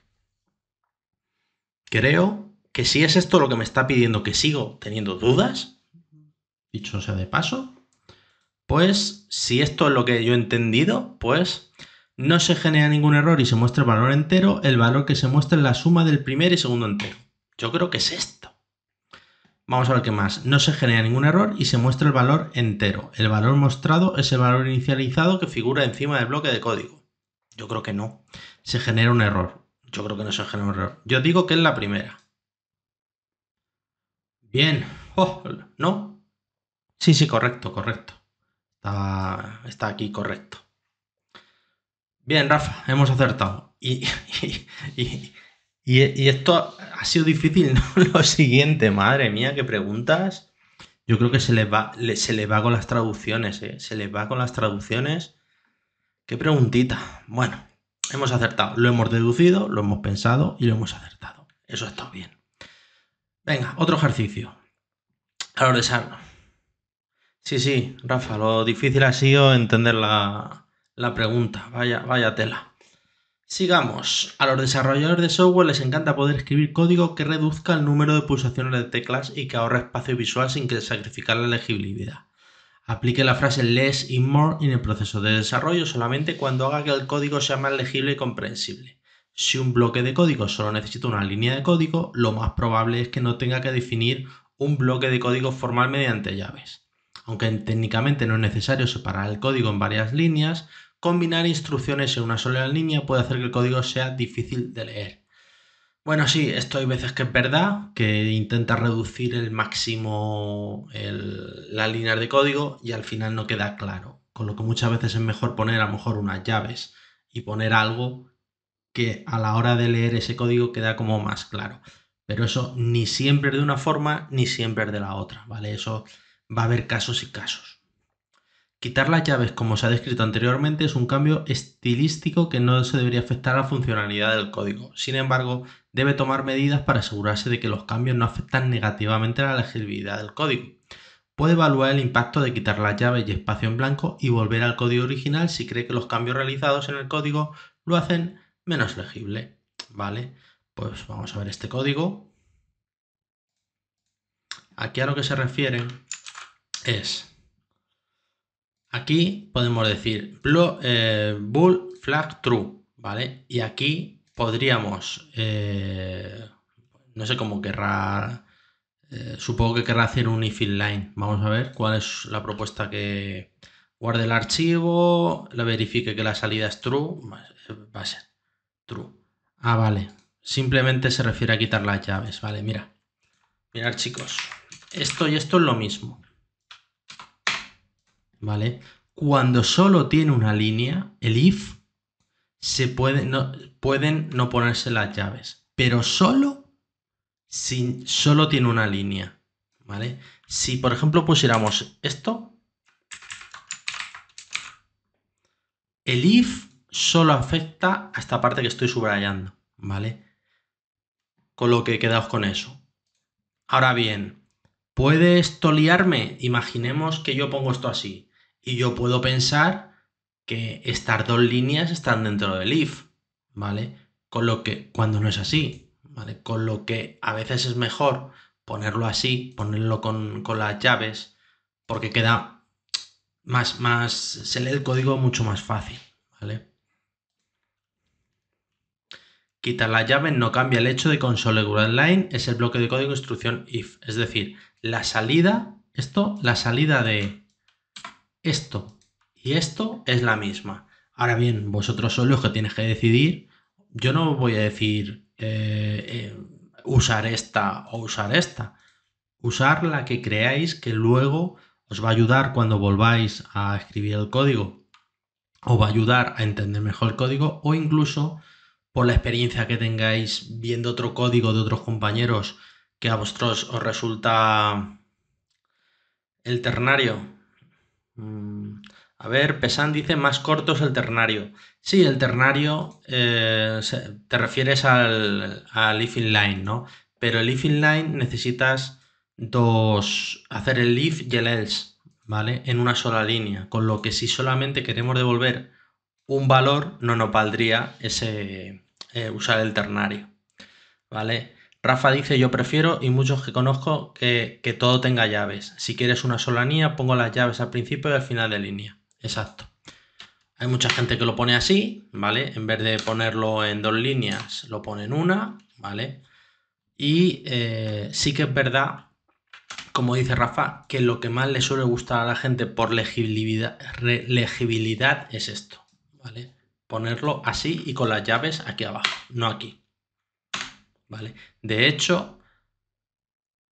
Creo que si es esto lo que me está pidiendo que sigo teniendo dudas, dicho sea de paso, pues si esto es lo que yo he entendido, pues no se genera ningún error y se muestra el valor entero, el valor que se muestra es la suma del primer y segundo entero. Yo creo que es esto. Vamos a ver qué más. No se genera ningún error y se muestra el valor entero. El valor mostrado es el valor inicializado que figura encima del bloque de código. Yo creo que no. Se genera un error. Yo creo que no se genera un error. Yo digo que es la primera. Bien, oh, ¿no? Sí, sí, correcto, correcto. Está, aquí correcto. Bien, Rafa, hemos acertado. Y, y, esto ha sido difícil, ¿no? Lo siguiente, madre mía, qué preguntas. Yo creo que se le va, se le va con las traducciones, ¿eh? Se les va con las traducciones. Qué preguntita. Bueno, hemos acertado, lo hemos deducido, lo hemos pensado y lo hemos acertado. Eso está bien. Venga, otro ejercicio. sano Sí, sí, Rafa, lo difícil ha sido entender la, la pregunta. Vaya, vaya tela. Sigamos. A los desarrolladores de software les encanta poder escribir código que reduzca el número de pulsaciones de teclas y que ahorre espacio visual sin que sacrificar la legibilidad. Aplique la frase less y more en el proceso de desarrollo solamente cuando haga que el código sea más legible y comprensible. Si un bloque de código solo necesita una línea de código, lo más probable es que no tenga que definir un bloque de código formal mediante llaves. Aunque técnicamente no es necesario separar el código en varias líneas, combinar instrucciones en una sola línea puede hacer que el código sea difícil de leer. Bueno, sí, esto hay veces que es verdad, que intenta reducir el máximo la las líneas de código y al final no queda claro. Con lo que muchas veces es mejor poner a lo mejor unas llaves y poner algo que a la hora de leer ese código queda como más claro. Pero eso ni siempre de una forma ni siempre de la otra, ¿vale? Eso va a haber casos y casos. Quitar las llaves, como se ha descrito anteriormente, es un cambio estilístico que no se debería afectar a la funcionalidad del código. Sin embargo, debe tomar medidas para asegurarse de que los cambios no afectan negativamente a la legibilidad del código. Puede evaluar el impacto de quitar las llaves y espacio en blanco y volver al código original si cree que los cambios realizados en el código lo hacen menos legible, ¿vale? Pues vamos a ver este código. Aquí a lo que se refiere es, aquí podemos decir blue, eh, flag true, ¿vale? Y aquí podríamos, eh, no sé cómo querrá eh, supongo que querrá hacer un if line. Vamos a ver cuál es la propuesta que guarde el archivo, la verifique que la salida es true. Va a ser true. Ah, vale. Simplemente se refiere a quitar las llaves. Vale, mira. Mirad, chicos. Esto y esto es lo mismo. ¿Vale? Cuando solo tiene una línea, el if, se puede, no, pueden no ponerse las llaves. Pero solo, si solo tiene una línea. ¿Vale? Si, por ejemplo, pusiéramos esto, el if solo afecta a esta parte que estoy subrayando, ¿vale? Con lo que quedaos con eso. Ahora bien, puedes esto Imaginemos que yo pongo esto así y yo puedo pensar que estas dos líneas están dentro del if, ¿vale? Con lo que cuando no es así, ¿vale? Con lo que a veces es mejor ponerlo así, ponerlo con, con las llaves, porque queda más, más, se lee el código mucho más fácil, ¿vale? Quitar la llave, no cambia el hecho de que online es el bloque de código instrucción if. Es decir, la salida, esto, la salida de esto y esto es la misma. Ahora bien, vosotros sois los que tienes que decidir. Yo no voy a decir eh, eh, usar esta o usar esta. Usar la que creáis que luego os va a ayudar cuando volváis a escribir el código. O va a ayudar a entender mejor el código o incluso por la experiencia que tengáis viendo otro código de otros compañeros que a vosotros os resulta el ternario. Mm, a ver, Pesan dice más corto es el ternario. Sí, el ternario eh, te refieres al, al if line, ¿no? Pero el if line necesitas dos, hacer el if y el else, ¿vale? En una sola línea. Con lo que si solamente queremos devolver un valor, no nos valdría ese, eh, usar el ternario. ¿Vale? Rafa dice, yo prefiero y muchos que conozco que, que, todo tenga llaves. Si quieres una sola línea, pongo las llaves al principio y al final de línea. Exacto. Hay mucha gente que lo pone así, ¿vale? En vez de ponerlo en dos líneas, lo pone en una, ¿vale? Y eh, sí que es verdad, como dice Rafa, que lo que más le suele gustar a la gente por legibilidad, legibilidad es esto, ¿vale? ponerlo así y con las llaves aquí abajo, no aquí. ¿Vale? De hecho,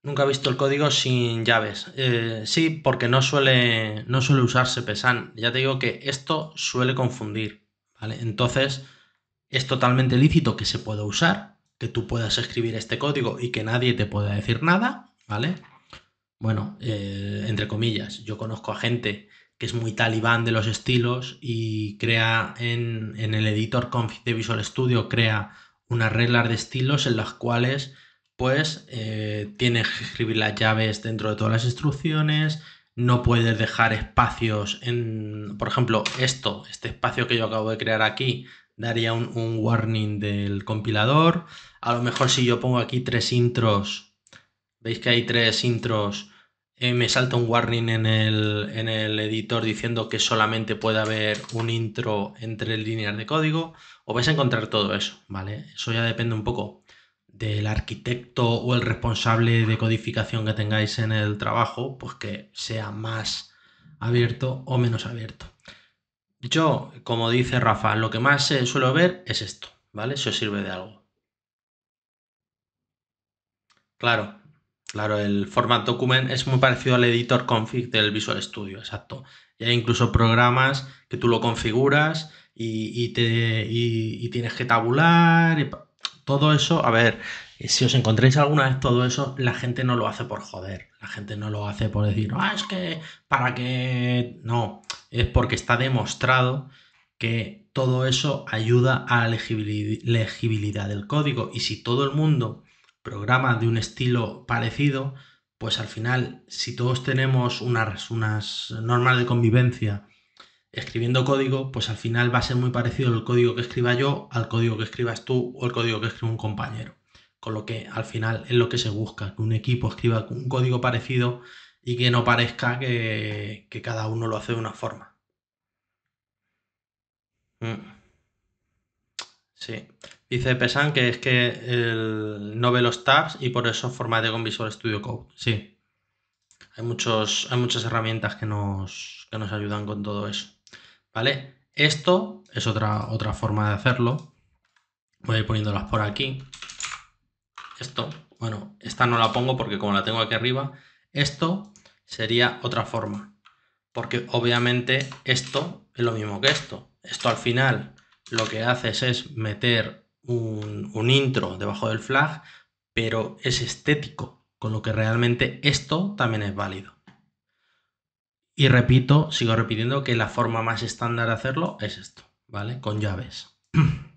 nunca he visto el código sin llaves. Eh, sí, porque no suele, no suele usarse pesan. Ya te digo que esto suele confundir. ¿vale? Entonces, es totalmente lícito que se pueda usar, que tú puedas escribir este código y que nadie te pueda decir nada, ¿vale? Bueno, eh, entre comillas, yo conozco a gente que es muy talibán de los estilos y crea en, el editor config de Visual Studio, crea unas reglas de estilos en las cuales pues eh, tienes que escribir las llaves dentro de todas las instrucciones, no puedes dejar espacios en, por ejemplo, esto, este espacio que yo acabo de crear aquí, daría un, un warning del compilador. A lo mejor si yo pongo aquí tres intros, veis que hay tres intros eh, me salta un warning en el, editor diciendo que solamente puede haber un intro entre líneas de código, o vais a encontrar todo eso, ¿vale? Eso ya depende un poco del arquitecto o el responsable de codificación que tengáis en el trabajo, pues que sea más abierto o menos abierto. Yo, como dice Rafa, lo que más suelo ver es esto, ¿vale? Si os sirve de algo. Claro, Claro, el format document es muy parecido al editor config del Visual Studio, exacto. Y hay incluso programas que tú lo configuras y, tienes que tabular. Y todo eso, a ver, eh, si os encontréis alguna vez todo eso, la gente no lo hace por joder, la gente no lo hace por decir, ah, es que para qué, No, es porque está demostrado que todo eso ayuda a la legibilidad del código. Y si todo el mundo programa de un estilo parecido, pues al final, si todos tenemos unas, unas normas de convivencia escribiendo código, pues al final va a ser muy parecido el código que escriba yo al código que escribas tú o el código que escribe un compañero. Con lo que al final es lo que se busca, que un equipo escriba un código parecido y que no parezca que, cada uno lo hace de una forma. Mm. Sí. Dice Pesan que es que no ve los tabs y por eso formate con Visual Studio Code. Sí. Hay, muchos, hay muchas herramientas que nos, nos ayudan con todo eso. ¿Vale? Esto es otra, otra forma de hacerlo. Voy a ir poniéndolas por aquí. Esto, bueno, esta no la pongo porque como la tengo aquí arriba, esto sería otra forma. Porque obviamente esto es lo mismo que esto. Esto al final lo que haces es meter un, intro debajo del flag, pero es estético, con lo que realmente esto también es válido. Y repito, sigo repitiendo que la forma más estándar de hacerlo es esto, ¿vale? Con llaves.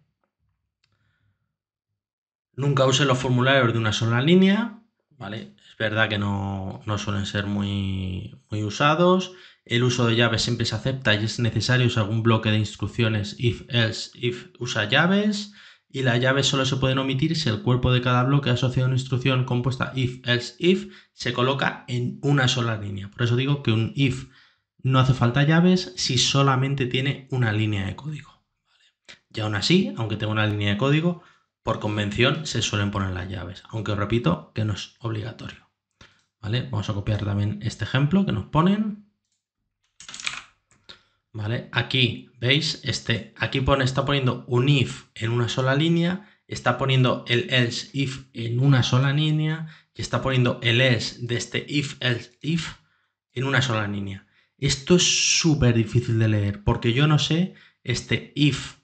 Nunca use los formularios de una sola línea, ¿vale? Es verdad que no, suelen ser muy, muy usados. El uso de llaves siempre se acepta y es necesario usar algún bloque de instrucciones if, else, if usa llaves y las llaves solo se pueden omitir si el cuerpo de cada bloque asociado a una instrucción compuesta if, else, if se coloca en una sola línea. Por eso digo que un if no hace falta llaves si solamente tiene una línea de código. ¿Vale? Y aún así, aunque tenga una línea de código, por convención se suelen poner las llaves, aunque repito que no es obligatorio. ¿Vale? Vamos a copiar también este ejemplo que nos ponen. Aquí, ¿veis? Este, aquí pone, está poniendo un if en una sola línea, está poniendo el else if en una sola línea y está poniendo el else de este if, else, if en una sola línea. Esto es súper difícil de leer porque yo no sé este if.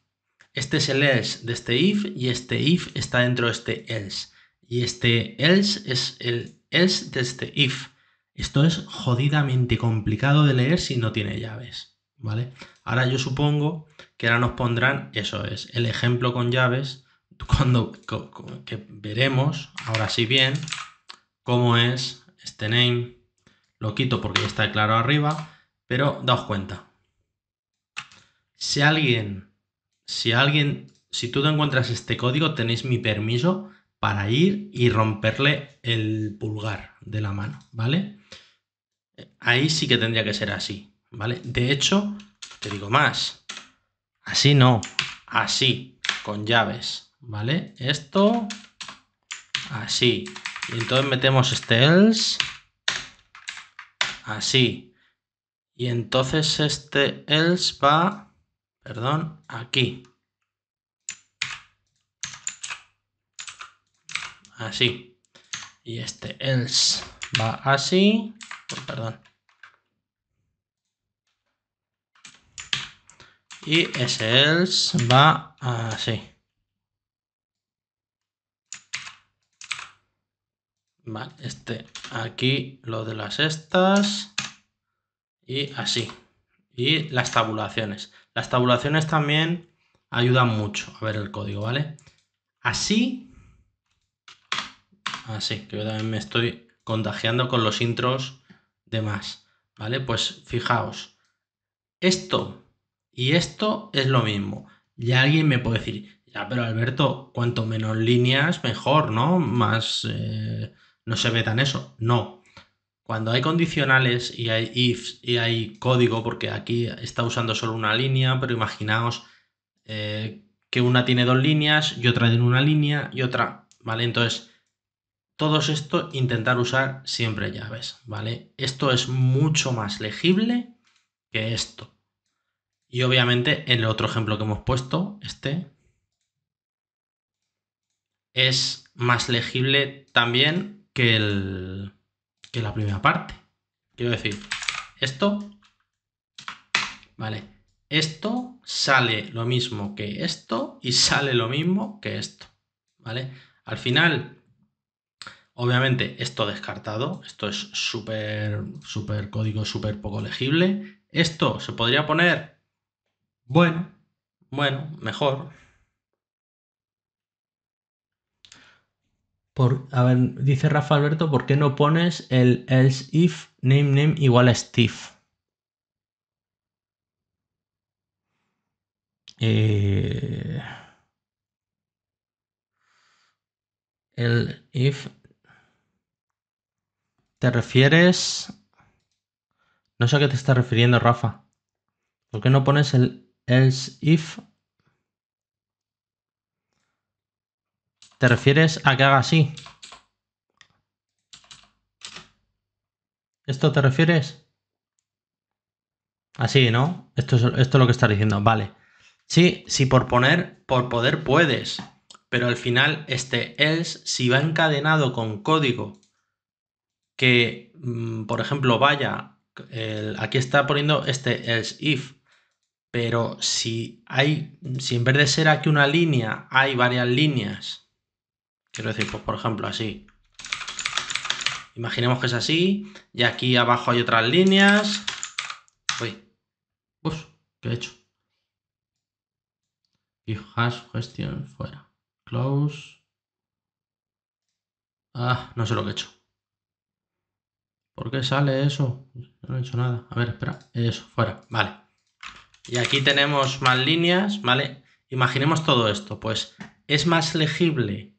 Este es el else de este if y este if está dentro de este else. Y este else es el else de este if. Esto es jodidamente complicado de leer si no tiene llaves. ¿vale? Ahora yo supongo que ahora nos pondrán, eso es, el ejemplo con llaves, cuando que veremos, ahora sí bien, cómo es este name. Lo quito porque ya está claro arriba, pero daos cuenta. Si alguien, si alguien, si tú te encuentras este código, tenéis mi permiso para ir y romperle el pulgar de la mano, ¿vale? Ahí sí que tendría que ser así, ¿vale? De hecho, te digo más. Así no, así, con llaves, ¿vale? Esto, así. Y entonces metemos este else, así. Y entonces este else va, perdón, aquí. Así. Y este else va así, perdón, y ese va así. Vale, este aquí lo de las estas y así. Y las tabulaciones. Las tabulaciones también ayudan mucho a ver el código, ¿vale? Así. Así, que también me estoy contagiando con los intros de más, ¿vale? Pues fijaos, esto y esto es lo mismo. Ya alguien me puede decir, ya, pero Alberto, cuanto menos líneas, mejor, ¿no? Más eh, no se ve tan eso. No. Cuando hay condicionales y hay ifs y hay código, porque aquí está usando solo una línea, pero imaginaos eh, que una tiene dos líneas y otra tiene una línea y otra, ¿vale? Entonces, todo esto intentar usar siempre llaves, ¿vale? Esto es mucho más legible que esto. Y obviamente el otro ejemplo que hemos puesto, este, es más legible también que, el, que la primera parte. Quiero decir, esto, vale, esto sale lo mismo que esto y sale lo mismo que esto, ¿vale? Al final, obviamente, esto descartado, esto es súper, súper código, súper poco legible. Esto se podría poner bueno, bueno, mejor. Por, a ver, dice Rafa Alberto, ¿por qué no pones el else if name name igual a Steve? Eh, el if te refieres. No sé a qué te está refiriendo, Rafa. ¿Por qué no pones el else if ¿Te refieres a que haga así? ¿Esto te refieres? Así, ¿no? Esto es, esto lo que está diciendo. Vale. Sí, si por poner, por poder puedes. Pero al final, este else, si va encadenado con código que, mm, por ejemplo, vaya, aquí está poniendo este else if. Pero si hay, si en vez de ser aquí una línea, hay varias líneas, quiero decir, pues por ejemplo así. Imaginemos que es así, y aquí abajo hay otras líneas. Uy, ¡pues ¿qué he hecho? If hash question fuera. Close. Ah, no sé lo que he hecho. ¿Por qué sale eso? No he hecho nada. A ver, espera. Eso, fuera. Vale. Y aquí tenemos más líneas, ¿vale? Imaginemos todo esto, pues es más legible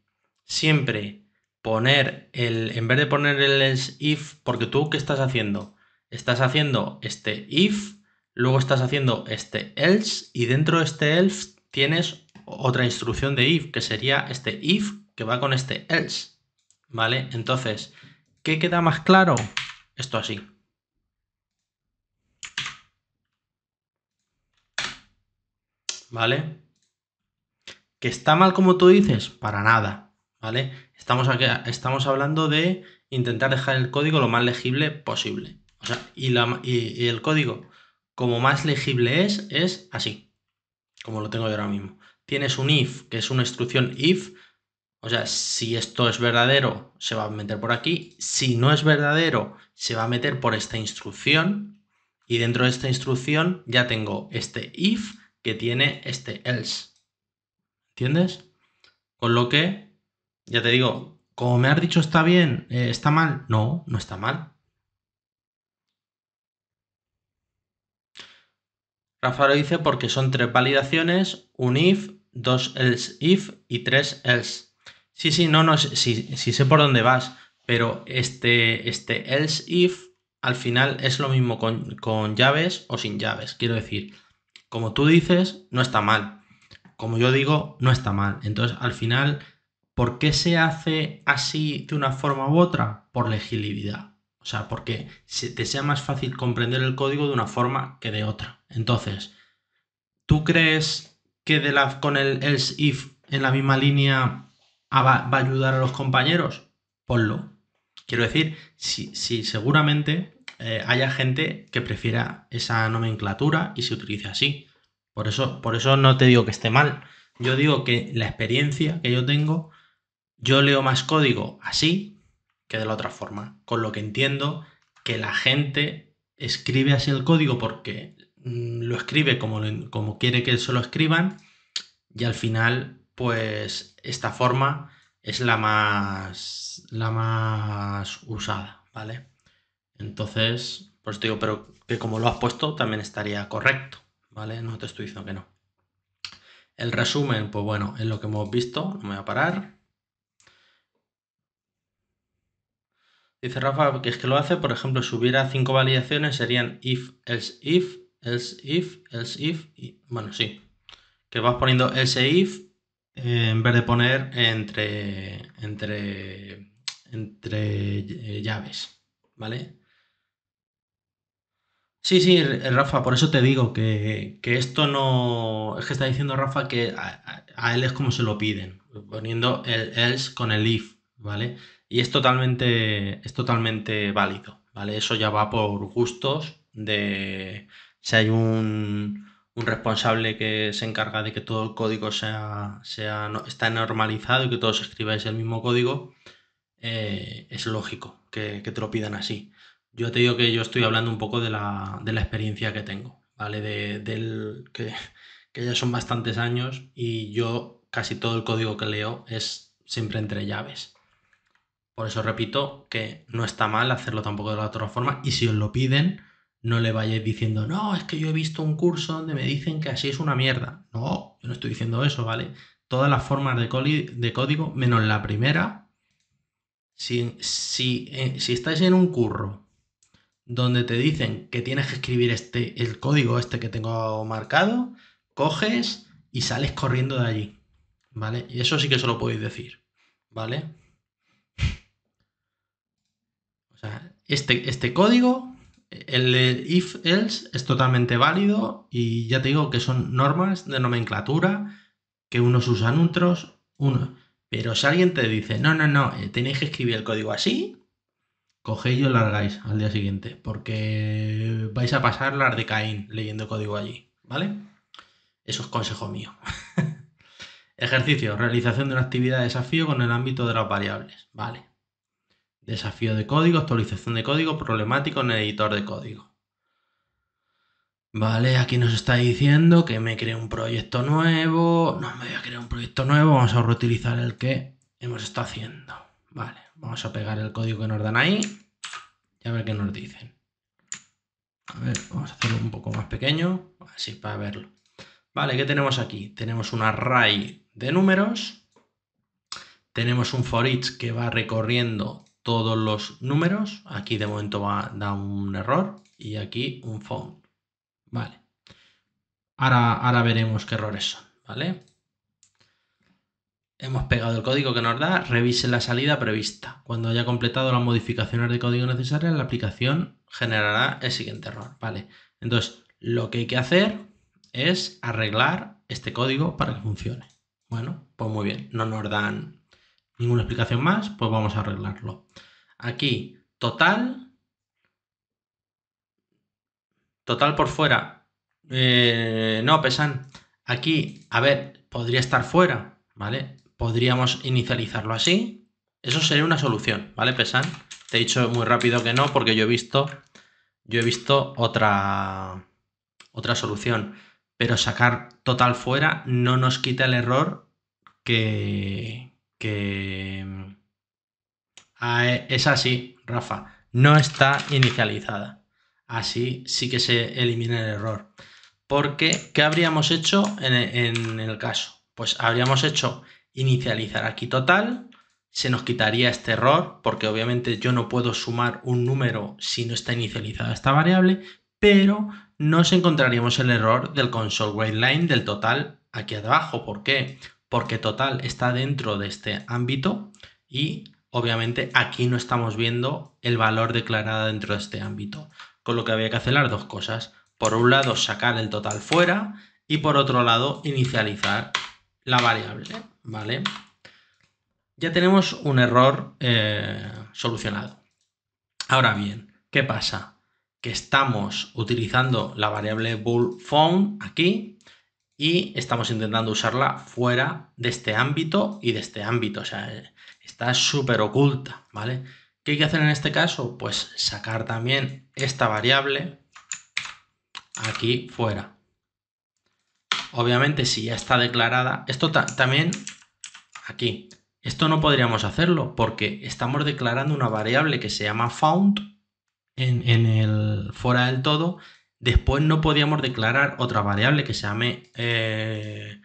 siempre poner el, en vez de poner el if, porque tú, ¿qué estás haciendo? Estás haciendo este if, luego estás haciendo este else, y dentro de este else tienes otra instrucción de if, que sería este if que va con este else, ¿vale? Entonces, ¿qué queda más claro? Esto así. ¿vale? ¿Que está mal como tú dices? Para nada, ¿vale? Estamos, estamos hablando de intentar dejar el código lo más legible posible. y, el código, como más legible es, es así, como lo tengo yo ahora mismo. Tienes un if, que es una instrucción if, o sea, si esto es verdadero, se va a meter por aquí. Si no es verdadero, se va a meter por esta instrucción. Y dentro de esta instrucción ya tengo este if que tiene este else. ¿Entiendes? Con lo que, ya te digo, como me has dicho está bien, eh, está mal. No, no está mal. Rafa lo dice porque son tres validaciones, un if, dos else if y tres else. Sí, sí, no, no, sí, sé por dónde vas, pero este, este else if al final es lo mismo con llaves o sin llaves. Quiero decir, como tú dices, no está mal. Como yo digo, no está mal. Entonces, al final, ¿por qué se hace así de una forma u otra? Por legibilidad. O sea, porque te sea más fácil comprender el código de una forma que de otra. Entonces, ¿tú crees que de con el else if en la misma línea va, a ayudar a los compañeros? Ponlo. Quiero decir, sí, si seguramente eh, haya gente que prefiera esa nomenclatura y se utilice así. Por eso, por eso no te digo que esté mal. Yo digo que la experiencia que yo tengo, yo leo más código así que de la otra forma. Con lo que entiendo que la gente escribe así el código porque mm, lo escribe como, quiere que se lo escriban y al final, pues esta forma es la más, la más usada, ¿vale? Entonces, pues te digo, pero que como lo has puesto también estaría correcto, ¿vale? No te estoy diciendo que no. El resumen, pues bueno, es lo que hemos visto, no me voy a parar. Dice Rafa que es que lo hace, por ejemplo, si hubiera cinco validaciones serían if, else if, else if, else if, y, bueno, sí, que vas poniendo ese if eh, en vez de poner entre, entre, entre eh, llaves, ¿vale? Sí, sí, eh, Rafa, por eso te digo que, esto no. Es que está diciendo Rafa que a, él es como se lo piden, poniendo el else con el if, ¿vale? Y es totalmente, es totalmente válido, ¿vale? Eso ya va por gustos de si hay un, responsable que se encarga de que todo el código sea, está normalizado y que todos escribáis el mismo código, eh, es lógico que, que te lo pidan así. Yo te digo que yo estoy hablando un poco de la, experiencia que tengo, ¿vale? De, del, que, ya son bastantes años y yo casi todo el código que leo es siempre entre llaves. Por eso repito que no está mal hacerlo tampoco de la otra forma y si os lo piden, no le vayáis diciendo, no, es que yo he visto un curso donde me dicen que así es una mierda. No, yo no estoy diciendo eso, ¿vale? Todas las formas de, código, menos la primera, si eh, estáis en un curro donde te dicen que tienes que escribir este, el código este que tengo marcado, coges y sales corriendo de allí. ¿Vale? Y eso sí que se lo podéis decir. ¿Vale? este, este código, el, if else es totalmente válido y ya te digo que son normas de nomenclatura que unos usan otros, uno. Pero si alguien te dice, no, no, no, eh, tenéis que escribir el código así, cogéis y os largáis al día siguiente, porque vais a pasar las de Caín leyendo código allí, ¿vale? Eso es consejo mío. Ejercicio, realización de una actividad de desafío con el ámbito de las variables, ¿vale? Desafío de código, actualización de código, problemático en el editor de código. Vale, aquí nos está diciendo que me cree un proyecto nuevo. No me voy a crear un proyecto nuevo, vamos a reutilizar el que hemos estado haciendo. Vale. Vamos a pegar el código que nos dan ahí y a ver qué nos dicen. A ver, vamos a hacerlo un poco más pequeño, así para verlo. Vale, ¿qué tenemos aquí? Tenemos un array de números, tenemos un for each que va recorriendo todos los números, aquí de momento va, a dar un error y aquí un phone. Vale, ahora, ahora veremos qué errores son, ¿vale? Hemos pegado el código que nos da, revise la salida prevista. Cuando haya completado las modificaciones de código necesarias, la aplicación generará el siguiente error. Vale, entonces lo que hay que hacer es arreglar este código para que funcione. Bueno, pues muy bien, no nos dan ninguna explicación más, pues vamos a arreglarlo. Aquí, total. Total por fuera. Eh, no, pesan. Aquí, a ver, podría estar fuera, ¿vale? Podríamos inicializarlo así. Eso sería una solución, ¿vale, Pesan? Te he dicho muy rápido que no porque yo he visto, yo he visto otra, otra solución. Pero sacar total fuera no nos quita el error que, ah, es así, Rafa. No está inicializada. Así sí que se elimina el error. Porque, ¿qué habríamos hecho en, el caso? Pues habríamos hecho inicializar aquí total, se nos quitaría este error, porque obviamente yo no puedo sumar un número si no está inicializada esta variable, pero nos encontraríamos el error del console wait line del total aquí abajo. ¿Por qué? Porque total está dentro de este ámbito y obviamente aquí no estamos viendo el valor declarado dentro de este ámbito. Con lo que había que hacer las dos cosas. Por un lado, sacar el total fuera y por otro lado, inicializar la variable. ¿vale? Ya tenemos un error eh, solucionado. Ahora bien, ¿qué pasa? Que estamos utilizando la variable bool phone aquí y estamos intentando usarla fuera de este ámbito y de este ámbito. O sea, está súper oculta, ¿vale? ¿Qué hay que hacer en este caso? Pues sacar también esta variable aquí fuera. Obviamente, si ya está declarada, esto también aquí. Esto no podríamos hacerlo porque estamos declarando una variable que se llama found en, el fuera del todo. Después no podíamos declarar otra variable que se llame eh,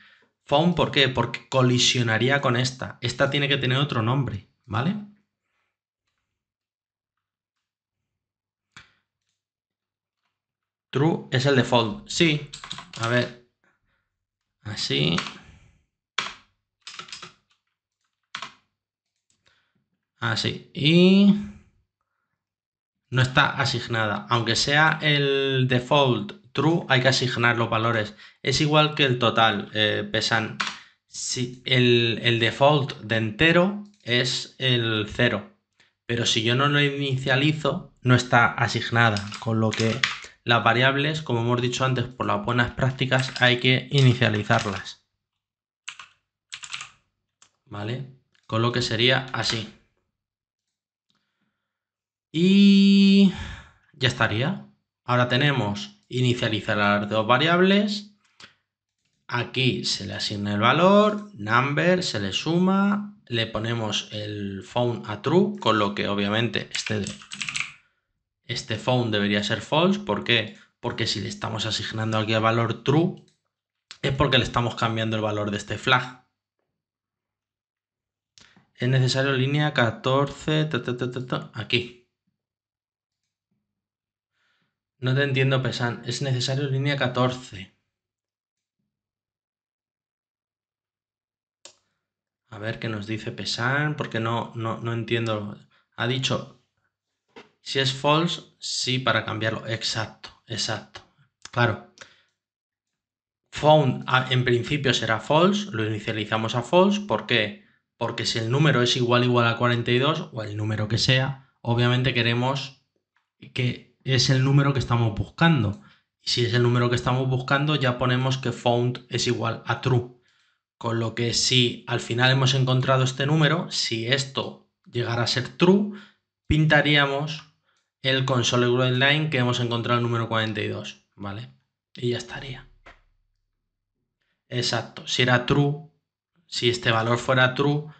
found. ¿Por qué? Porque colisionaría con esta. Esta tiene que tener otro nombre, ¿vale? True es el default. Sí. A ver. Así. Así. Y no está asignada. Aunque sea el default true, hay que asignar los valores. Es igual que el total, eh, pesan. Si el, el, default de entero es el 0. Pero si yo no lo inicializo, no está asignada. Con lo que las variables, como hemos dicho antes, por las buenas prácticas, hay que inicializarlas. ¿Vale? Con lo que sería así. Y ya estaría. Ahora tenemos inicializar las dos variables. Aquí se le asigna el valor, number, se le suma, le ponemos el phone a true, con lo que obviamente este, este phone debería ser false. ¿Por qué? Porque si le estamos asignando aquí el valor true, es porque le estamos cambiando el valor de este flag. Es necesario línea 14, aquí. No te entiendo, Pesan. Es necesario línea 14. A ver qué nos dice Pesan, porque no, no, entiendo. Ha dicho, si es false, sí para cambiarlo. Exacto, exacto. Claro. Found ah, en principio será false, lo inicializamos a false. ¿Por qué? Porque si el número es igual igual a 42, o el número que sea, obviamente queremos que es el número que estamos buscando. Y si es el número que estamos buscando, ya ponemos que found es igual a true. Con lo que si al final hemos encontrado este número, si esto llegara a ser true, pintaríamos el console line que hemos encontrado el número 42, ¿vale? Y ya estaría. Exacto, si era true, si este valor fuera true,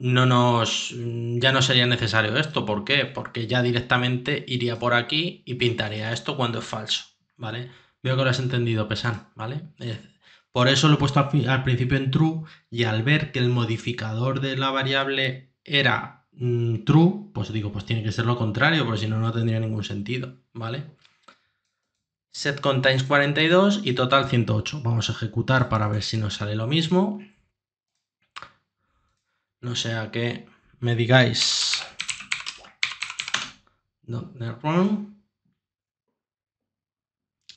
no nos ya no sería necesario esto. ¿Por qué? Porque ya directamente iría por aquí y pintaría esto cuando es falso, ¿vale? Veo que lo has entendido, Pesan, ¿vale? Por eso lo he puesto al, principio en true y al ver que el modificador de la variable era mm, true, pues digo, pues tiene que ser lo contrario, porque si no, no tendría ningún sentido, ¿vale? Set contains 42 y total 108. Vamos a ejecutar para ver si nos sale lo mismo. No sé a qué me digáis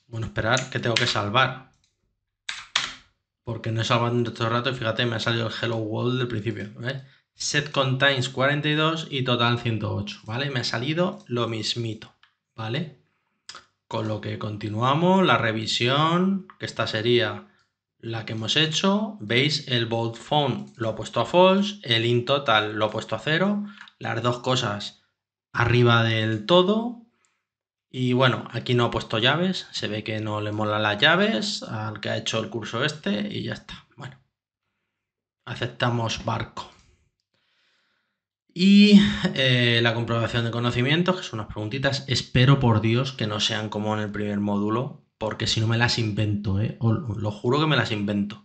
Bueno, esperar que tengo que salvar. Porque no he salvado en todo el rato y fíjate, me ha salido el hello world del principio. Set contains 42 y total 108, ¿vale? Me ha salido lo mismito, ¿vale? Con lo que continuamos, la revisión, que esta sería la que hemos hecho, veis el bold phone lo ha puesto a false, el in total lo ha puesto a cero, las dos cosas arriba del todo. Y bueno, aquí no ha puesto llaves, se ve que no le mola las llaves al que ha hecho el curso este y ya está. Bueno, aceptamos barco. Y eh, la comprobación de conocimientos, que son unas preguntitas. Espero por Dios que no sean como en el primer módulo, porque si no me las invento, ¿eh? lo juro que me las invento.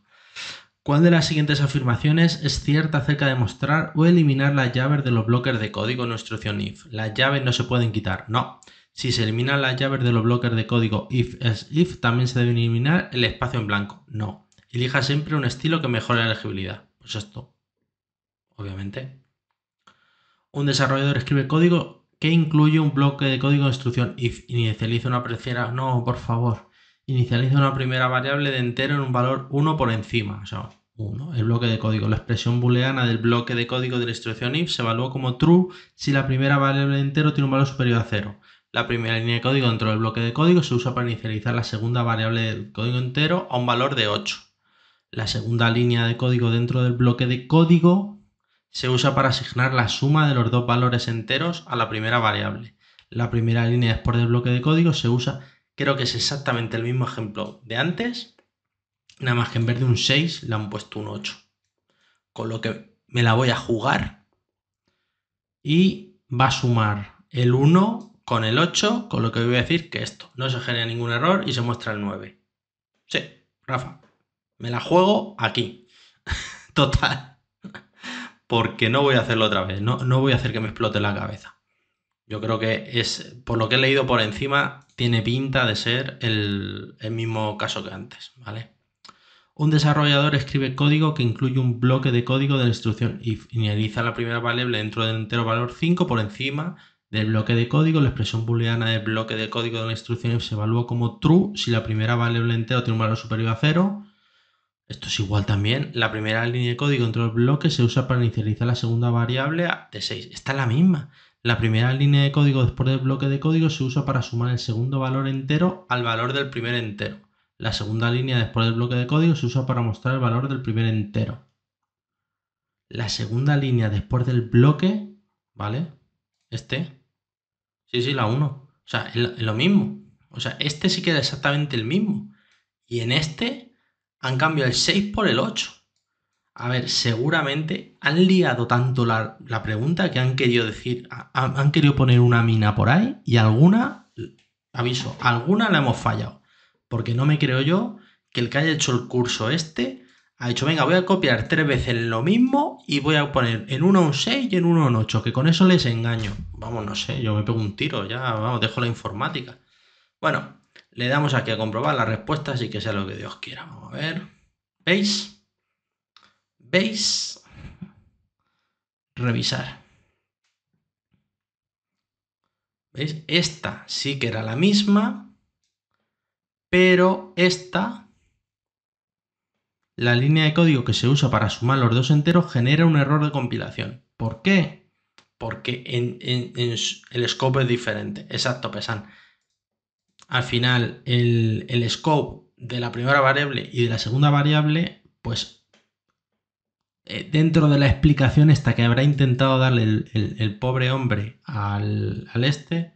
¿Cuál de las siguientes afirmaciones es cierta acerca de mostrar o eliminar las llaves de los bloques de código en instrucción if? Las llaves no se pueden quitar, no. Si se eliminan las llaves de los bloques de código if es if, también se debe eliminar el espacio en blanco, no. Elija siempre un estilo que mejore la legibilidad. Pues esto, obviamente. Un desarrollador escribe código que incluye un bloque de código de instrucción if. Inicializa una preciera No, por favor. Inicializa una primera variable de entero en un valor 1 por encima, o sea, 1. El bloque de código. La expresión booleana del bloque de código de la instrucción if se evalúa como true si la primera variable de entero tiene un valor superior a 0. La primera línea de código dentro del bloque de código se usa para inicializar la segunda variable del código entero a un valor de 8. La segunda línea de código dentro del bloque de código se usa para asignar la suma de los dos valores enteros a la primera variable. La primera línea después del bloque de código se usa Creo que es exactamente el mismo ejemplo de antes, nada más que en vez de un 6 le han puesto un 8. Con lo que me la voy a jugar y va a sumar el 1 con el 8, con lo que voy a decir que esto no se genera ningún error y se muestra el 9. Sí, Rafa, me la juego aquí. Total. Porque no voy a hacerlo otra vez, no, no voy a hacer que me explote la cabeza. Yo creo que es, por lo que he leído por encima, tiene pinta de ser el, mismo caso que antes, ¿vale? Un desarrollador escribe código que incluye un bloque de código de la instrucción y inicializa la primera variable dentro del entero valor 5 por encima del bloque de código. La expresión booleana del bloque de código de la instrucción se evalúa como true si la primera variable entero tiene un valor superior a 0. Esto es igual también. La primera línea de código dentro del bloque se usa para inicializar la segunda variable de 6. Está la misma. La primera línea de código después del bloque de código se usa para sumar el segundo valor entero al valor del primer entero. La segunda línea después del bloque de código se usa para mostrar el valor del primer entero. La segunda línea después del bloque, ¿vale? Este. Sí, sí, la 1. O sea, es lo mismo. O sea, este sí queda exactamente el mismo. Y en este han cambiado el 6 por el 8. A ver, seguramente han liado tanto la, pregunta que han querido decir, han querido poner una mina por ahí y alguna, aviso, alguna la hemos fallado. Porque no me creo yo que el que haya hecho el curso este ha dicho, venga, voy a copiar tres veces lo mismo y voy a poner en uno un 6 y en uno un 8, que con eso les engaño. Vamos, no sé, yo me pego un tiro, ya, vamos, dejo la informática. Bueno, le damos aquí a comprobar la respuesta, y que sea lo que Dios quiera. Vamos a ver. ¿Veis? veis, revisar. ¿Veis? Esta sí que era la misma, pero esta, la línea de código que se usa para sumar los dos enteros, genera un error de compilación. ¿Por qué? Porque el scope es diferente. Exacto, Pesan. Al final, el, el scope de la primera variable y de la segunda variable, pues eh, dentro de la explicación esta que habrá intentado darle el, pobre hombre al, este,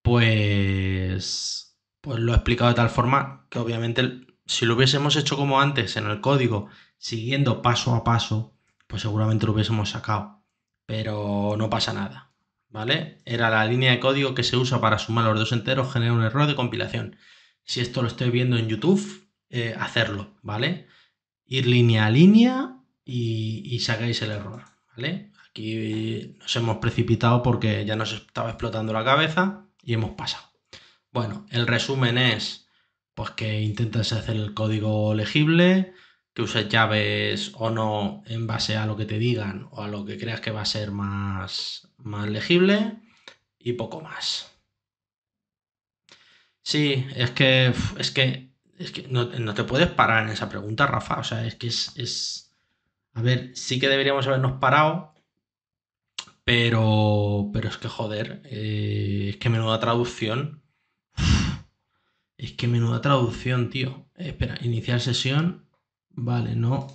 pues, pues lo he explicado de tal forma que obviamente si lo hubiésemos hecho como antes en el código, siguiendo paso a paso, pues seguramente lo hubiésemos sacado. Pero no pasa nada, ¿vale? Era la línea de código que se usa para sumar los dos enteros, genera un error de compilación. Si esto lo estoy viendo en YouTube, eh, hacerlo, ¿vale? Ir línea a línea y, sacáis el error. ¿vale? Aquí nos hemos precipitado porque ya nos estaba explotando la cabeza y hemos pasado. Bueno, el resumen es pues que intentas hacer el código legible, que uses llaves o no en base a lo que te digan o a lo que creas que va a ser más, más legible y poco más. Sí, es que es que, no, te puedes parar en esa pregunta, Rafa. O sea, es que es a ver, sí que deberíamos habernos parado, pero, pero es que joder, eh, es que menuda traducción. Es que menuda traducción, tío. Eh, espera, iniciar sesión. Vale, no.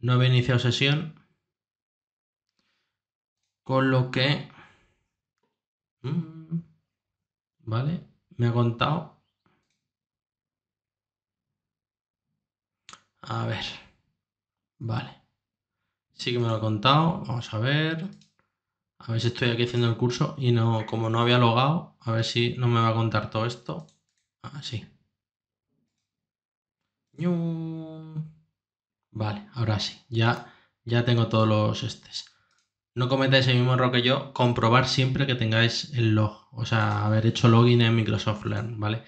No había iniciado sesión. Con lo que... Mm, vale, me ha contado. A ver. Vale. Sí que me lo ha contado. Vamos a ver. A ver si estoy aquí haciendo el curso y no, como no había logado, a ver si no me va a contar todo esto. Así. Ah, vale, ahora sí. Ya, ya tengo todos los estes. No cometáis el mismo error que yo. Comprobar siempre que tengáis el log. O sea, haber hecho login en Microsoft Learn, ¿vale?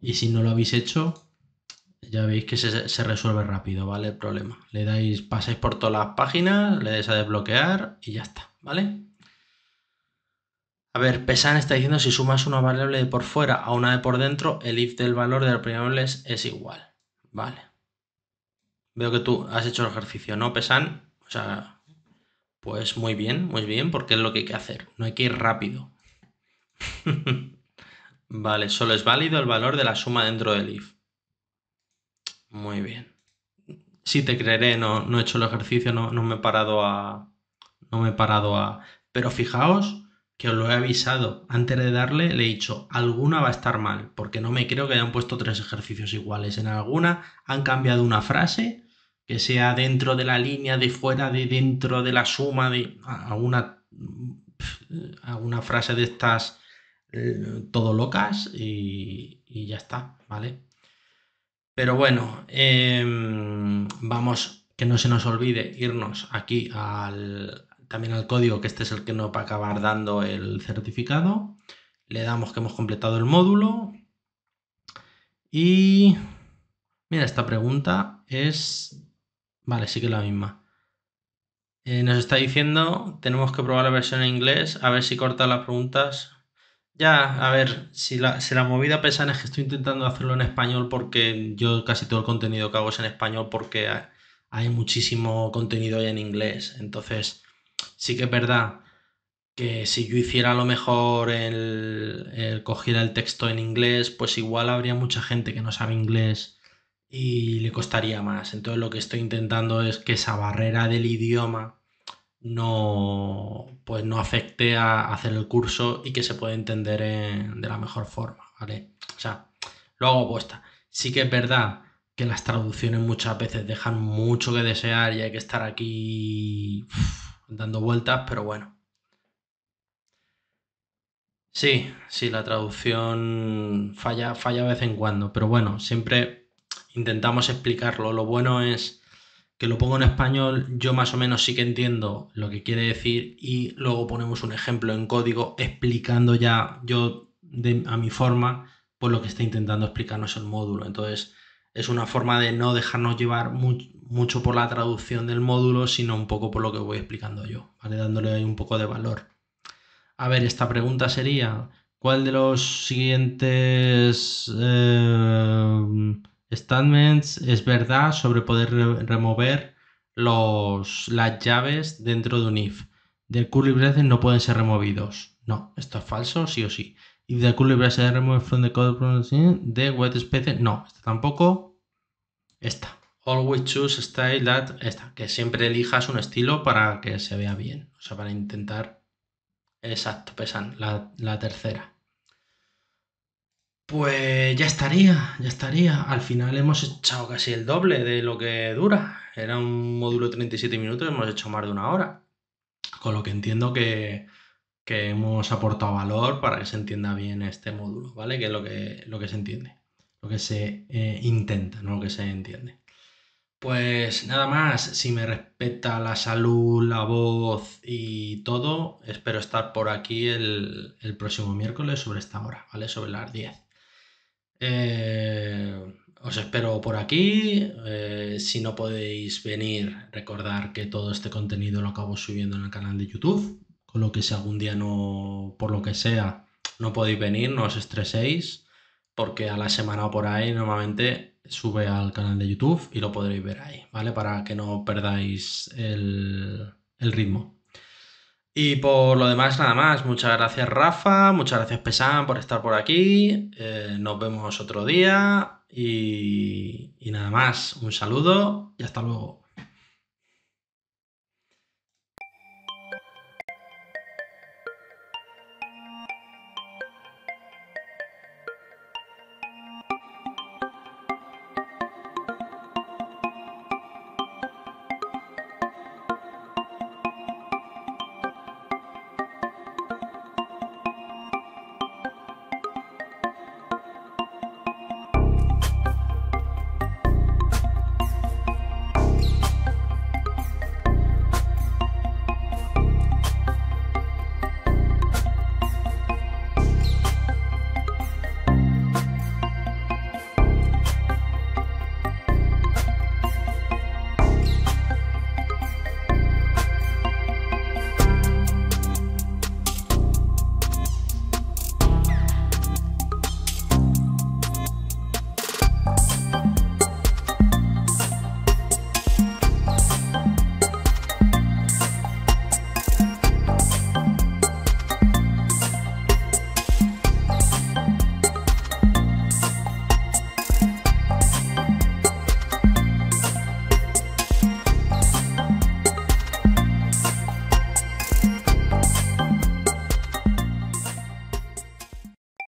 Y si no lo habéis hecho, ya veis que se, resuelve rápido, ¿vale? El problema. Le dais, pasáis por todas las páginas, le dais a desbloquear y ya está, ¿vale? A ver, Pesan está diciendo si sumas una variable de por fuera a una de por dentro, el if del valor de la primera es, es igual. Vale. Veo que tú has hecho el ejercicio, ¿no, Pesan? O sea, pues muy bien, muy bien, porque es lo que hay que hacer. No hay que ir rápido. vale, solo es válido el valor de la suma dentro del if. Muy bien. Sí, te creeré, no, no he hecho el ejercicio, no, no, me he parado a. No me he parado a. Pero fijaos que os lo he avisado. Antes de darle, le he dicho, alguna va a estar mal, porque no me creo que hayan puesto tres ejercicios iguales. En alguna han cambiado una frase que sea dentro de la línea, de fuera, de dentro de la suma, de alguna, alguna frase de estas eh, todo locas y ya está, ¿vale? Pero bueno, em, vamos, que no se nos olvide irnos aquí al, también al código, que este es el que nos va a acabar dando el certificado. Le damos que hemos completado el módulo. Y mira, esta pregunta es... Vale, sigue que la misma. Eh, nos está diciendo, tenemos que probar la versión en inglés, a ver si corta las preguntas ya, a ver, si la, movida pesa es que estoy intentando hacerlo en español porque yo casi todo el contenido que hago es en español porque hay, muchísimo contenido en inglés. Entonces, sí que es verdad que si yo hiciera lo mejor el, el, cogiera el texto en inglés, pues igual habría mucha gente que no sabe inglés y le costaría más. Entonces, lo que estoy intentando es que esa barrera del idioma no, pues no afecte a hacer el curso y que se pueda entender de la mejor forma, ¿vale? O sea, lo hago apuesta. Sí que es verdad que las traducciones muchas veces dejan mucho que desear y hay que estar aquí dando vueltas, pero bueno. Sí, sí, la traducción falla, falla de vez en cuando, pero bueno, siempre intentamos explicarlo. Lo bueno es que lo pongo en español, yo más o menos sí que entiendo lo que quiere decir y luego ponemos un ejemplo en código explicando ya yo de, a mi forma por pues lo que está intentando explicarnos el módulo. Entonces es una forma de no dejarnos llevar mucho por la traducción del módulo, sino un poco por lo que voy explicando yo, ¿vale? dándole ahí un poco de valor. A ver, esta pregunta sería, ¿cuál de los siguientes... Eh, Statements es verdad sobre poder remover los, las llaves dentro de un if. Del curly braces no pueden ser removidos. No, esto es falso, sí o sí. Y del curly braces remove from the code de wet no, tampoco. Esta. Always choose style that, esta, que siempre elijas un estilo para que se vea bien. O sea, para intentar. Exacto, pesan, la, la tercera. Pues ya estaría, ya estaría. Al final hemos echado casi el doble de lo que dura. Era un módulo de 37 minutos, hemos hecho más de una hora. Con lo que entiendo que, que hemos aportado valor para que se entienda bien este módulo, ¿vale? Que es lo que, lo que se entiende, lo que se eh, intenta, no lo que se entiende. Pues nada más, si me respeta la salud, la voz y todo, espero estar por aquí el, el próximo miércoles sobre esta hora, ¿vale? Sobre las 10. Eh, os espero por aquí. Eh, si no podéis venir, recordar que todo este contenido lo acabo subiendo en el canal de YouTube. Con lo que si algún día no, por lo que sea, no podéis venir, no os estreséis, porque a la semana o por ahí normalmente sube al canal de YouTube y lo podréis ver ahí, ¿vale? Para que no perdáis el ritmo. Y por lo demás, nada más. Muchas gracias, Rafa. Muchas gracias, Pesan, por estar por aquí. Eh, nos vemos otro día. Y, y nada más. Un saludo y hasta luego.